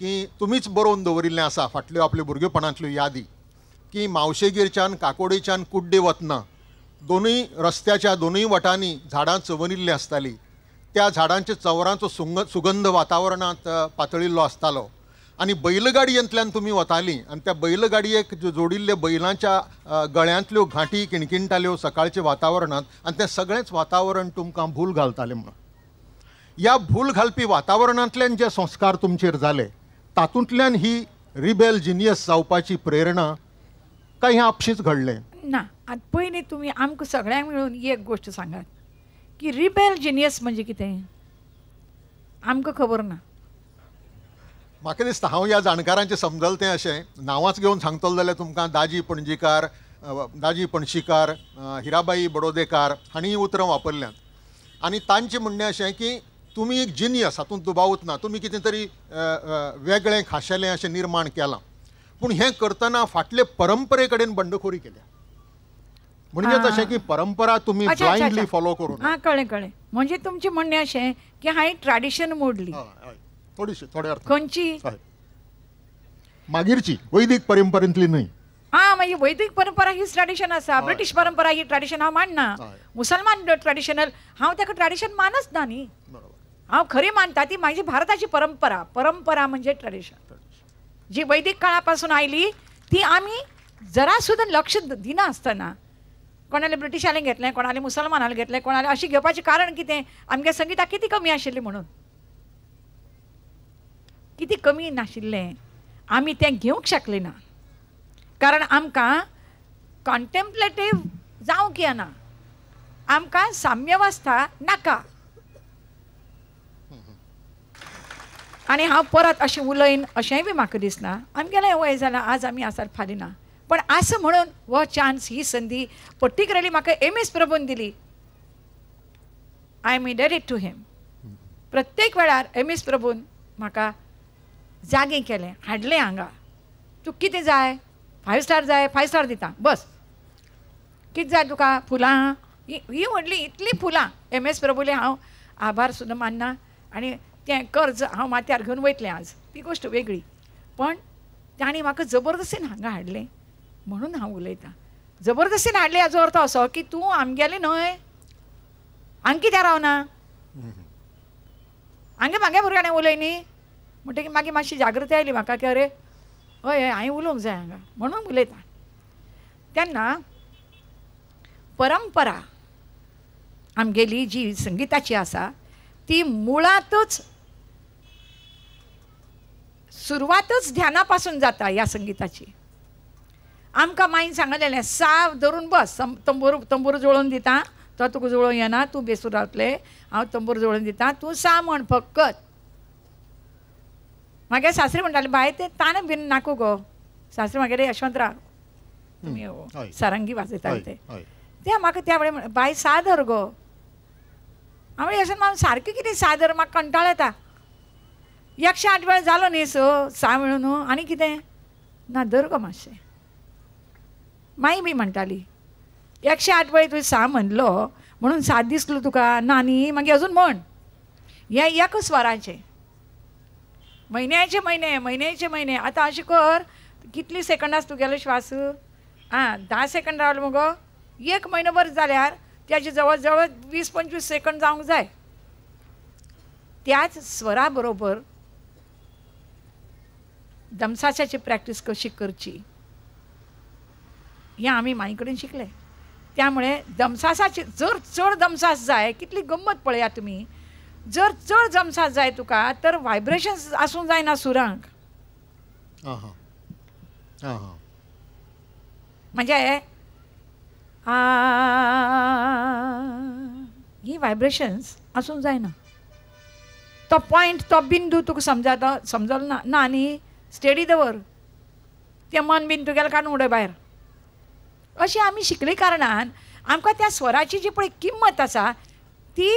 की तुमीच बरोवन दवरिल्लें आसा फाटल्यो आपल्यो भुरगेपणांतल्यो यादी की मावशेगीरच्यान काकोडेच्यान कुड्डे वतना दोनूय रस्त्याच्या दोनूय वटांनी झाडां चवनिल्लीं आसतालीं त्या झाडांच्या चवरांचो सुंग सुगंध वातावरणांत पातळिल्लो आसतालो आनी बैलगाडयेंतल्यान तुमी वतालीं आनी त्या बैलगाडयेक जोडिल्ले बैलांच्या गळ्यांतल्यो घांटी किणकिणटाल्यो सकाळच्या वातावरणांत आनी तें सगळेंच वातावरण तुमकां भूल घालतालें म्हणून या भूल घालपी वातावरणांतल्यान जे संस्कार तुमचेर जाले तातूंतल्यान ही रिबेल जिनियस जावपाची प्रेरणा काय हें आपशींच घडले ना आतां पयलीं तुमी आमकां सगळ्यांक मेळून एक गोष्ट सांगात की रिबेल जिनियस म्हणजे कितें आमकां खबर ना म्हाका दिसता हांव ह्या जाणकारांचें तें अशें नांवांच घेवन सांगतलो जाल्यार तुमकां दाजी पणजीकार दाजी पणशीकार हिराबाई बडोदेकार हांणी उतरां वापरल्यात आनी तांचें म्हणणें अशें की तुम्ही एक जिनियस हातूंत दुबावत ना तुमी कितें तरी वेगळें खाशेलें अशें निर्माण केलां पूण हें करतना फाटले परंपरे कडेन बंडखोरी केल्या म्हणजे तशें की परंपरा तुमी ब्लायंडली फॉलो करून हां कळ्ळें कळ्ळें म्हणजे तुमचें म्हणणें अशें की हांवें ट्रॅडिशन मोडली थोडीशी थोडे अर्थ खंयची मागीरची वैदीक परंपरेंतली न्हय हां मागीर म्हणजे वैदीक परंपरा हीच ट्रॅडिशन आसा ब्रिटीश परंपरा ही ट्रॅडिशन हांव मानना मुसलमान ट्रॅडिशनल हांव ताका ट्रॅडिशन मानच ना न्ही हा खरी मानता ती माझी भारताची परंपरा परंपरा म्हणजे ट्रेडिशन जी वैदिक काळापासून आली ती आम्ही जरासुद्धा लक्ष दिना असताना कोणाले ब्रिटिशांनी घेतले कोणाले मुसलमानाला घेतले कोणाले अशी घेवपाचें कारण कितें आमगे संगीता किती कमी आशिल्ली म्हणून किती कमी नाशिल्लें आम्ही ते घेऊ शकले ना कारण आमकां कॉन्टेम्पलेटीव जावं किंवा ना आमकां साम्यवस्था नाका आणि हांव परत अशें उलयन अशेंय बी म्हाका दिसना गेले वय जालां आज आमी आसार ना पण आसा म्हणून हो चान्स ही संदी पर्टिक्युलरली म्हाका एम एस प्रभून दिली I am indebted to him प्रत्येक वेळार एम एस प्रभून म्हाका जागे केले हाडले हांगा तुका कितें जाय फायव स्टार जाय फायव स्टार दिता बस कितें जाय तुका फुलां ही व्हडली इतलीं फुलां एम एस प्रभुले हांव आभार सुद्दां मानना आनी तें कर्ज हांव माथ्यार घेवन वयतलें आज ती गोश्ट वेगळी पण ताणें म्हाका जबरदस्तीन हांगा हाडलें म्हणून हांव उलयतां जबरदस्तीन हाडलें हाजो अर्थ असो की तूं आमगेलें न्हय हांग कित्या रावना हांगे म्हागे भुरग्यांनी उलय न्ही म्हणटकीर मागीर मातशी जागृताय आयली म्हाका की अरे हय हय हांवें उलोवंक जाय हांगा म्हणून उलयतां तेन्ना परंपरा आमगेली जी संगीताची आसा ती मुळांतच सुरुवातच ध्यानापासून जाता या संगीताची आमकां माईन सांगलेलें सा धरून बस तंबूर तंबूर जुळून दिता तो तुका जुळून येना तूं बेसूर रावतले हांव तंबूर जुळून दिता तूं सा म्हण फकत मागे सासरे म्हणटाले बाय ते तान बीन नाकू गो सासरे मागेले यशवंतराव तुमी हो, सारंगी वाजयताले ते ते म्हाका त्या वेळी बाय सादर गो हांवें यशवंत सारकें कितें सादर म्हाका कंटाळ येता एकशे आठ वेळ जालो न्ही सो सा वेळ न्हू आनी कितें ना धर गो मातशें माई बी म्हणटाली एकशे आठ वेळ तुवें सा म्हणलो म्हणून सात दिसलो तुका ना न्ही मागीर अजून म्हण हे एक स्वराचें म्हयन्याचे म्हयने म्हयन्याचे म्हयने आतां अशें कर कितली तू तुगेलो श्वास आं धा सेकंड रावलो मुगो एक म्हयनोभर जाल्यार त्याचे जवळ जवळ वीस पंचवीस सेकंड जावंक जाय त्याच स्वरा बरोबर दमसाशाची प्रॅक्टिस कशी करची हे आम्ही माईकडे शिकले त्यामुळे दमसासाचे जर चढ दमसास जाय कितली गंमत पळया तुम्ही जर चढ दमसास जाय तुका तर व्हायब्रेशन जाय जायना सुरांक म्हणजे ही व्हायब्रेशन्स जाय जायना तो पॉयंट तो बिंदू तुका समजा समजलो ना ना स्टडी दवर तें मन बीन तुगेलें काडून उडय भायर अशें आमी शिकले कारणान आमकां त्या स्वराची जी पळय किंमत आसा ती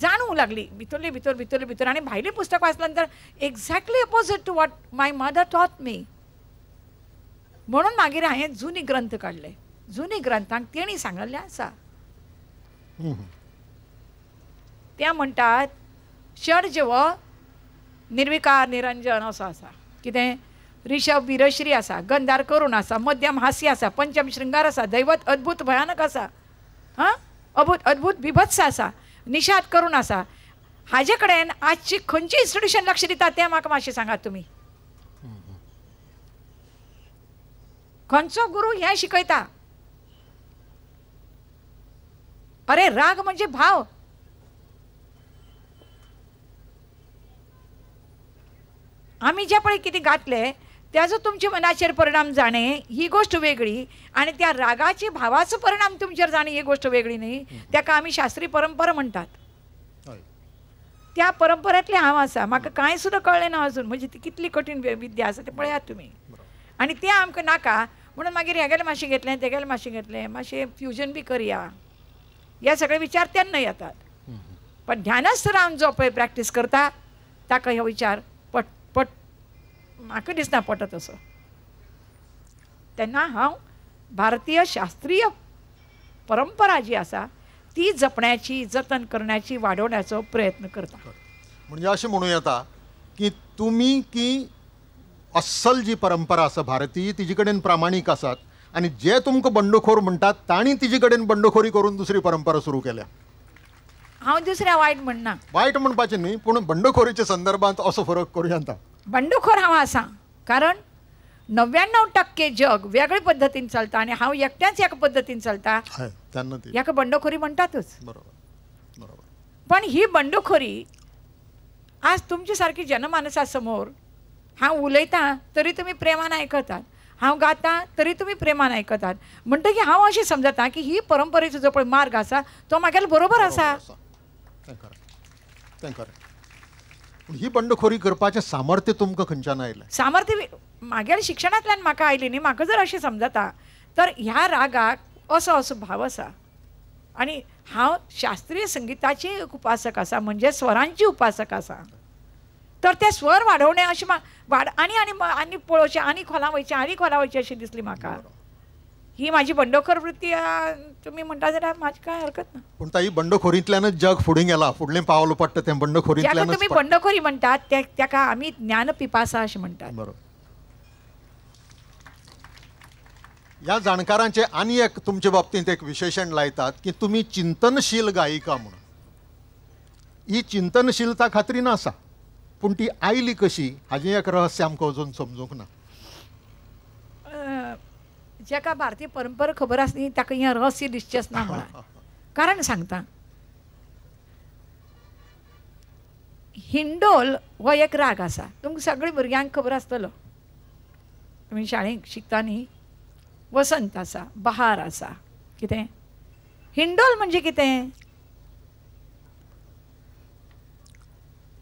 जाणूंक लागली भितरली भितर भितर भितर आनी भायली पुस्तक वाचल्यानंतर exactly opposite to what my mother taught me म्हणून मागीर हांवें जुनी ग्रंथ काढले जुनी ग्रंथांक तेणी सांगलेले आसा त्या म्हणटात शर्ज व निर्विकार निरंजन असो आसा कितें रिशभ विरश्री आसा गंधार करून आसा मध्यम हास्य आसा पंचम श्रृंगार आसा दैवत अद्भूत भयानक आसा हां अभूत अद्भूत बिभत्स आसा निशाद करून आसा हाजे कडेन आजची खंयची इन्स्टिट्यूशन लक्ष दिता तें म्हाका मातशें सांगात तुमी खंयचो गुरू हें शिकयता अरे राग म्हणजे भाव आम्ही ज्या पळी किती गातले त्याचा तुमच्या मनाचेर परिणाम जाणे ही गोष्ट वेगळी आणि त्या रागाची भावाचं परिणाम तुमच्यावर जाणे ही गोष्ट वेगळी त्या त्याका आम्ही शास्त्रीय परंपरा म्हणतात त्या परंपरेतले हांव आसा म्हाका कांय सुद्दां कळ्ळें ना अजून म्हणजे ती कितली कठीण विद्या आसा ते पळयात तुमी आणि ते आमकां नाका म्हणून मागीर हेगेलें मातशें घेतलें तेगेलें मातशें घेतलें मातशें फ्युजन बी करया या सगळे विचार तेन्ना येतात पण ध्यानस्थ रावन जो पळय प्रॅक्टीस करता ताका हे विचार म्हाका दिसना पटत असो तेन्ना हांव भारतीय शास्त्रीय परंपरा जी आसा ती जपण्याची जतन करण्याची वाढवण्याचा प्रयत्न करता म्हणजे अशें म्हणू येता की तुम्ही की अस्सल जी परंपरा आसा भारतीय तिजे कडेन प्रामाणीक आसात आणि जे तुमकां बंडखोर म्हणतात ताणी तिजे कडेन बंडखोरी करून दुसरी परंपरा सुरू केल्या हांव दुसऱ्या वाईट म्हणना वाईट म्हणपाचे न्ही पण बंडखोरीच्या संदर्भात असो फरक करू येता बंडखोर हा असा कारण नव्याण्णव टक्के जग वेगळे पद्धतीने चलता आणि हा एकट्याच एका पद्धतीने चलता याक बंडखोरी म्हणतातच पण ही बंडखोरी आज तुमच्या सारखी जनमानसासमोर हा उलयता तरी तुम्ही प्रेमान ऐकतात हा गाता तरी तुम्ही प्रेमान ऐकतात म्हणतो की हांव अशें समजता की ही परंपरेचो जो पळय मार्ग आसा तो म्हागेलो बरोबर आसा ही बंडखोरी करपाचे सामर्थ्य तुमकां खंयच्यान आयले सामर्थ्य मागेर शिक्षणांतल्यान म्हाका आयली न्ही म्हाका जर अशें समजता तर ह्या रागाक असो असो भाव आसा आनी हांव शास्त्रीय संगीताचे एक उपासक आसा म्हणजे स्वरांची उपासक आसा तर ते स्वर वाडोवणें अशें म्हाका वाड आनी आनी आनी पळोवचें आनी खोला वयचें आनी खोला वयचें अशें दिसली म्हाका ही माझी बंडखोर वृत्ती तुम्ही म्हणता जरा माझी काय हरकत ना पण ताई बंडखोरीतल्यानं जग फुडे गेला फुडले पावलं पडटा तें बंडखोरी तुम्ही बंडखोरी म्हणटात त्या का आम्ही ज्ञान पिपासा असे म्हणटात बरोबर या जाणकारांचे आणि एक तुमच्या बाबतींत एक विशेषण लायतात की तुम्ही चिंतनशील गायिका म्हणून ही चिंतनशीलता खात्री ना आसा पूण ती आयली कशी हाजें एक रहस्य आमकां अजून समजूंक ना जेका भारतीय परंपरा खबर असली ताका हें रहस्य दिसचेंच ना म्हणा कारण सांगता हिंडोल हो एक राग असा तुमकां सगळ्या भुरग्यांक खबर आसतलो तुम्ही शाळेंत शिकता न्ही वसंत आसा बहार आसा कितें हिंडोल म्हणजे कितें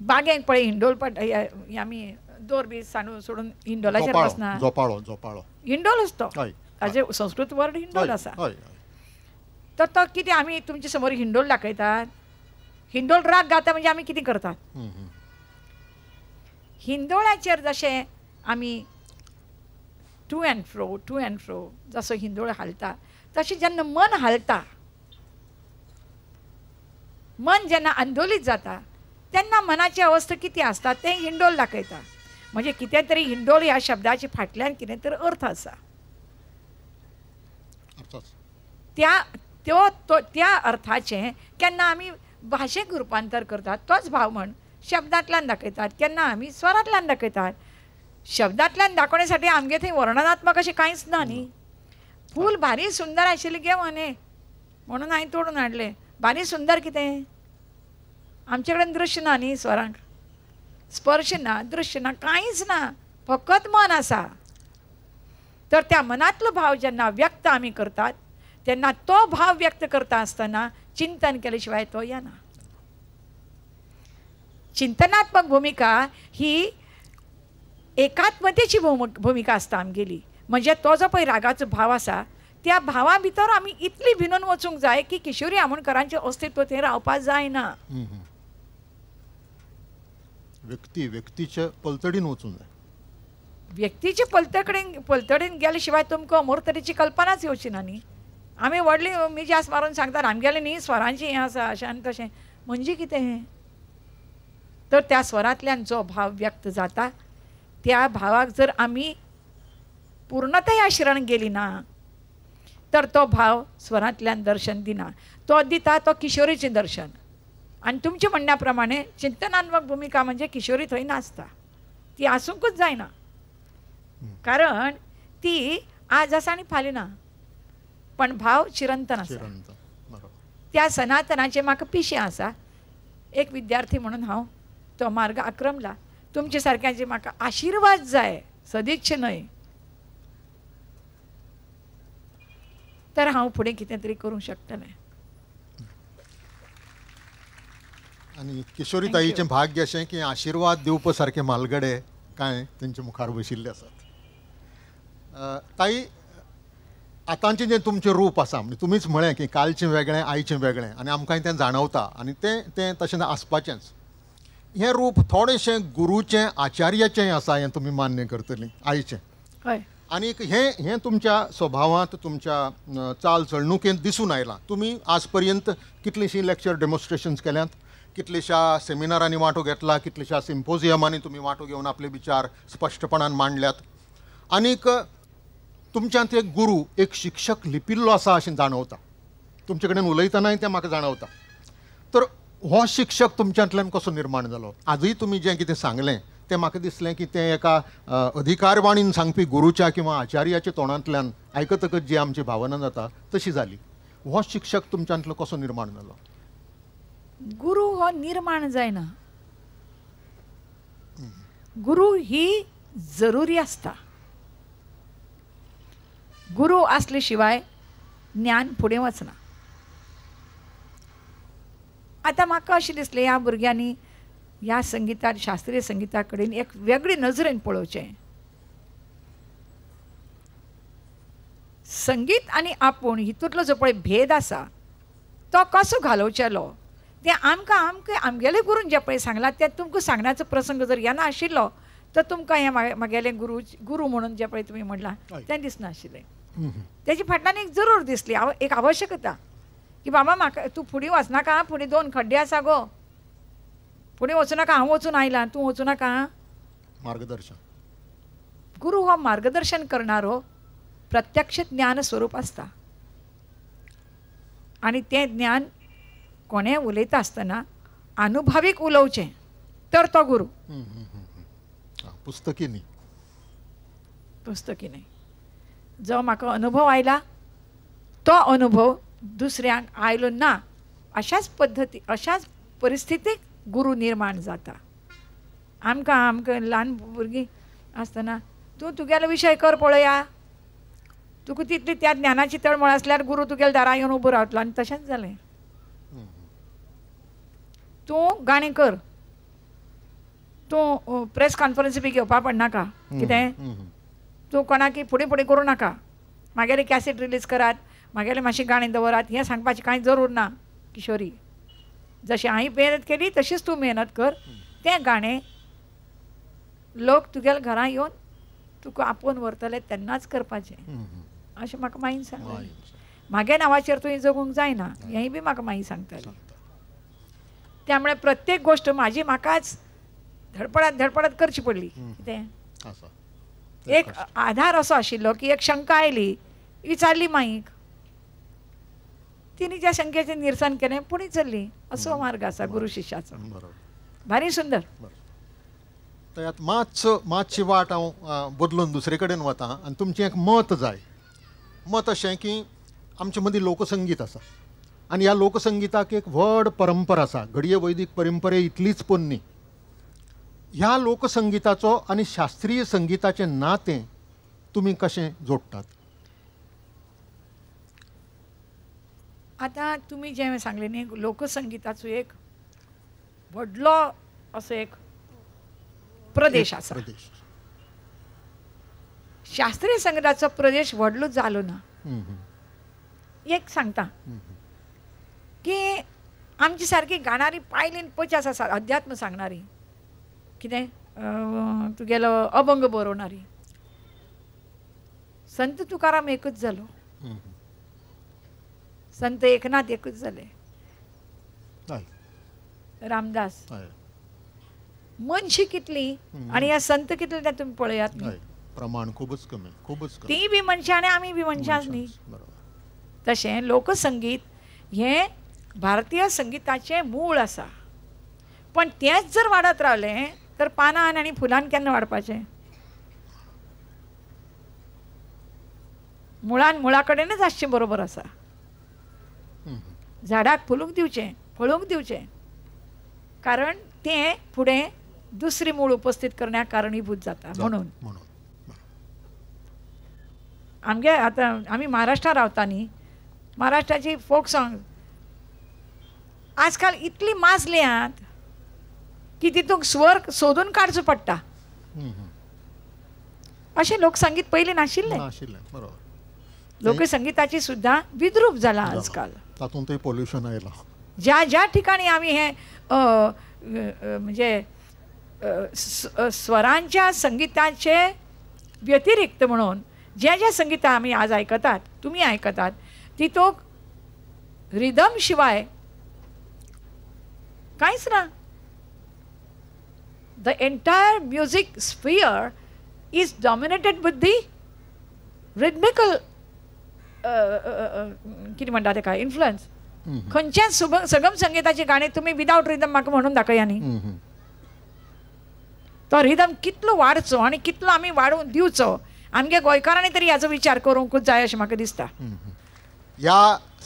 बागेक पळय हिंडोल पडटा आमी दोर बी सांडून सोडून हिंडोलाचेर बसना हिंडोल असतो आज संस्कृत वर्ड हिंडोल असा तर तो किती आम्ही तुमच्या समोर हिंडोल दाखयतात हिंडोल राग गाता म्हणजे आम्ही किती करतात हिंदोळाचेर जसे आम्ही to and fro to and fro जसं हिंदोळ हालता तसे जेन्ना मन हालता मन जेन्ना आंदोलित जाता त्यांना मनाची अवस्था किती असते ते हिंडोल दाखयता म्हणजे कितीतरी तरी हिंडोळ ह्या शब्दाचे फाटल्यान कितें तरी अर्थ असा त्या तो तो त्या अर्थाचे केन्ना आम्ही भाशेक रुपांतर करतात तोच भाव म्हण शब्दांतल्यान दाखयतात केन्ना आम्ही स्वरांतल्यान दाखयतात शब्दांतल्यान दाखवण्यासाठी आमगे थंय वर्णनात्मक अशें कांयच ना न्ही फूल भारी सुंदर आशिल्लें गे म्हणे म्हणून हांवें तोडून हाडलें भारी सुंदर कितें आमचे कडेन दृश्य ना न्ही स्वरांक स्पर्श ना दृश्य ना कांयच ना फकत मन आसा तर त्या मनातलं भाव ज्यांना व्यक्त आम्ही करतात त्यांना तो भाव व्यक्त करता असताना चिंतन केल्याशिवाय तो या चिंतनात्मक भूमिका ही एकात्मतेची भूम भूमिका असता आमगेली म्हणजे तो जो पळय रागाचो भाव आसा त्या भावा भितर आम्ही इतली भिनून वचूंक जाय की किशोरी आमोणकरांचे अस्तित्व थंय रावपाक जायना व्यक्ती व्यक्तीच्या पलतडीन वचूंक जाय व्यक्तीचे पलतकडे पलतडीन गेल्याशिवाय शिवाय तुमकां अमूर तरेची कल्पनाच येवची ना न्ही आमी व्हडली मी जास्त मारून सांगतात आमगेले न्ही स्वरांची हे आसा अशें आनी तशें म्हणजे कितें तर त्या स्वरांतल्यान जो भाव व्यक्त जाता त्या भावाक जर आमी पूर्णतया शिरण गेली ना तर तो भाव स्वरांतल्यान दर्शन दिना तो दिता तो किशोरीचें दर्शन आणि तुमच्या म्हणण्याप्रमाणे चिंतनात्मक भूमिका म्हणजे किशोरी थंय नाचता ती असूकच जायना कारण ती आज असा आणि ना पण भाव चिरंतन असा त्या सनातनाचे म्हाका पिशें असा एक विद्यार्थी म्हणून हा तो मार्ग आक्रमला तुमचे सारख्याचे म्हाका आशीर्वाद जाय सदिच्छ न्हय तर हा पुढे कितें तरी करूंक शकतलें आणि किशोरी ताईचे भाग्य असे की आशीर्वाद दिवप सारखे मालगडे काय त्यांचे मुखार बशिल्ले आसा ताई आतांचे जे तुमचे रूप आसा म्हणजे तुमीच म्हळें की कालचें वेगळें आयचें वेगळें आनी आमकांय तें जाणवता आनी तें तें तशें आसपाचेंच हें रूप थोडेशें गुरुचे आचार्याचें आसा हें तुमी मान्य करतली आईचे काय आनीक हें हें तुमच्या स्वभावांत तुमच्या चाल चळणुकेंत दिसून आयलां तुमी आज पर्यंत कितलीशीं लॅक्चर डेमॉन्स्ट्रेशन्स केल्यात कितलेशा सेमिनारांनी वांटो घेतला कितलेशा सिम्पोजियमांनी तुमी वांटो घेवन आपले विचार स्पश्टपणान मांडल्यात आनीक तुमच्यांत एक गुरु एक शिक्षक लिपिल्लो असा अशें जाणवता तुमचे कडेन उलयतनाय तें म्हाका जाणवता तर हो शिक्षक तुमच्यातल्यान कसो निर्माण जालो आजही तुम्ही जे कितें सांगलें ते म्हाका दिसलें की ते एका अधिकारवाणीन सांगपी गुरुच्या किंवा आचार्याच्या तोंडांतल्यान आयकतकच जी आमची भावना जाता तशी झाली हो शिक्षक तुमच्यांतलो कसो निर्माण जालो गुरु हो निर्माण जायना गुरु ही जरुरी असता गुरु असल्याशिवाय ज्ञान पुढे वचना आता म्हाका अशें दिसले ह्या भुरग्यांनी ह्या संगीतात शास्त्रीय संगीताकडे कडेन एक वेगळी नजरेन पळोवचें संगीत आणि आपूण हितूंतलो जो पळय भेद आसा तो कसो घालोवचेलो तें आमकां आमकां आमगेले गुरून जें पळय सांगलां तें तुमकां सांगण्याचो प्रसंग जर येना आशिल्लो तर तुमकां हें गुरु गुरु गुरू म्हणून जे पळय तुमी म्हणलां तें दिसनाशिल्लें त्याची फाटल्यान एक जरूर दिसली एक आवश्यकता की बाबा तू तूं फुडें वचनाका फुडें दोन खड्डे आसा गो फुडें नका हांव वचून आयलां तूं वचूं नाका मार्गदर्शन गुरु हो मार्गदर्शन करणारो प्रत्यक्ष ज्ञान स्वरूप आसता आनी तें ज्ञान कोणे उलयता आसतना अनुभवीक उलोवचें तर तो गुरू पुस्तकी न्ही पुस्तकी नाही जो माका अनुभव आयला तो अनुभव दुसऱ्यांक आयलो ना अशाच पद्धती अशाच परिस्थितीक गुरु निर्माण जाता आमकां आमकां ल्हान भुरगीं आसतना तूं तुगेलो विशय कर पळया तुका तितली त्या ज्ञानाची तळमळ आसल्यार गुरू तुगेल्या दारा येवन उबो रावतलो आनी तशेंच जालें तूं गाणें कर तूं प्रेस कॉन्फरन्स बी घेवपा पडनाका कितें तूं कोणाक फुडें फुडें करूं नाका मागेले कॅसेट रिलीज करात म्हागेलें मातशें गाणें दवरात हें सांगपाची कांय जरूर ना किशोरी जशी हांवें मेहनत केली तशीच तूं मेहनत कर तें गाणें लोक तुगेल्या घरा येवन तुका आपोवन व्हरतले तेन्नाच करपाचें अशें म्हाका माईन सांग म्हागे नांवाचेर तुवें जगूंक जायना हेंय बी म्हाका माई सांगताली त्यामुळे प्रत्येक गोष्ट माझी म्हाकाच धडपडत धडपडत करची पडली कितें एक आधार असो हो, आशिल्लो की एक शंका आयली विचारली माईक तिने ज्या शंकेचें निरसन केले पुणे चल्ली असो मार्ग असा गुरु शिष्याचा भारी सुंदर त्यात मातसो मातशी वाट हांव बदलून दुसरे कडेन वतां आनी तुमचें एक मत जाय मत अशें की आमचे मदीं लोकसंगीत आसा आनी ह्या लोकसंगीताक एक व्हड परंपरा आसा घडये वैदीक परंपरे इतलीच पोन्नी ह्या लोकसंगीताचं आणि शास्त्रीय संगीताचे नाते तुम्ही कसे जोडतात आता तुम्ही जे सांगले न्ही लोकसंगीताचं एक वडलो असं एक प्रदेश आसा शास्त्रीय संगीताचा प्रदेश वडलो झालो ना एक सांगता की आमची सारखी गाणारी पायलीन पच असा अध्यात्म सांगणारी कितें तुगेलो अभंग बरोवणारी संत तुकाराम एकच जालो संत एकनाथ एकच जाले रामदास मनशी कितली आणि या संत कितले ते तुम्ही पळयात प्रमाण खूपच कमी खूपच ती बी मनशां आणि आम्ही बी मनशांच न्ही तशें लोकसंगीत हे भारतीय संगीताचे मूळ असा पण तेच जर वाढत रावलें तर पानान आणि फुलां केन्ना वाडपाचें मुळान मुळा कडेनच आसचें बरोबर आसा झाडाक फुलूंक दिवचें फळूंक दिवचें कारण तें फुडें दुसरी मूळ उपस्थित करण्याक कारणीभूत जाता म्हणून आमगे आता आमी महाराष्ट्रांत रावता न्ही महाराष्ट्राची फोक सॉंग आजकाल इतली माजल्यात की तिथून स्वर सोदून काडचो पडटा अशें लोकसंगीत पयलीं नाशिल्लें लोकसंगीताची सुद्धा विद्रूप झाला आजकाल ते पोल्युशन ज्या ज्या ठिकाणी आम्ही हे म्हणजे स्वरांच्या संगीताचे व्यतिरिक्त म्हणून ज्या ज्या संगीत आम्ही आज ऐकतात तुम्ही ऐकतात तो रिदम शिवाय काहीच ना the entire music sphere is dominated with the rhythmical uh, uh, uh, किती म्हणतात काय इन्फ्लुअन्स खंच्या सगम संगीताचे गाणे तुम्ही विदाउट रिदम म्हाका म्हणून दाखयानी तो रिदम कितलो वाडचो आणि कितलो आम्ही वाडून दिवचो आमगे गोंयकारांनी तरी हाचो विचार करूंकूच जाय अशें म्हाका दिसता ह्या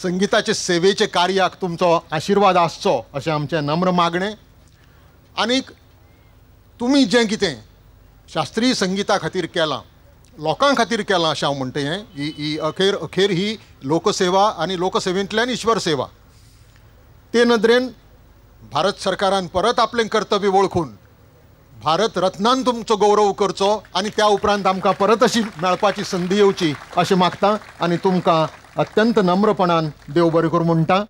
संगीताचे सेवेचे कार्याक तुमचा आशीर्वाद आसचो असे आमचें नम्र मागणे आणि तुम्ही जे कितें शास्त्रीय संगीता खातीर केलां लोकां खातीर केलां अशें हांव म्हणटा हें ही ही अखेर अखेर ही लोकसेवा आनी लोकसेवेंतल्यान ईश्वर सेवा ते नदरेन भारत सरकारान परत आपलें कर्तव्य वळखून भारत रत्नान तुमचो गौरव करचो आनी त्या उपरांत आमकां परत अशी मेळपाची संदी येवची अशें मागता आनी तुमकां अत्यंत नम्रपणान देव बरें करूं म्हणटा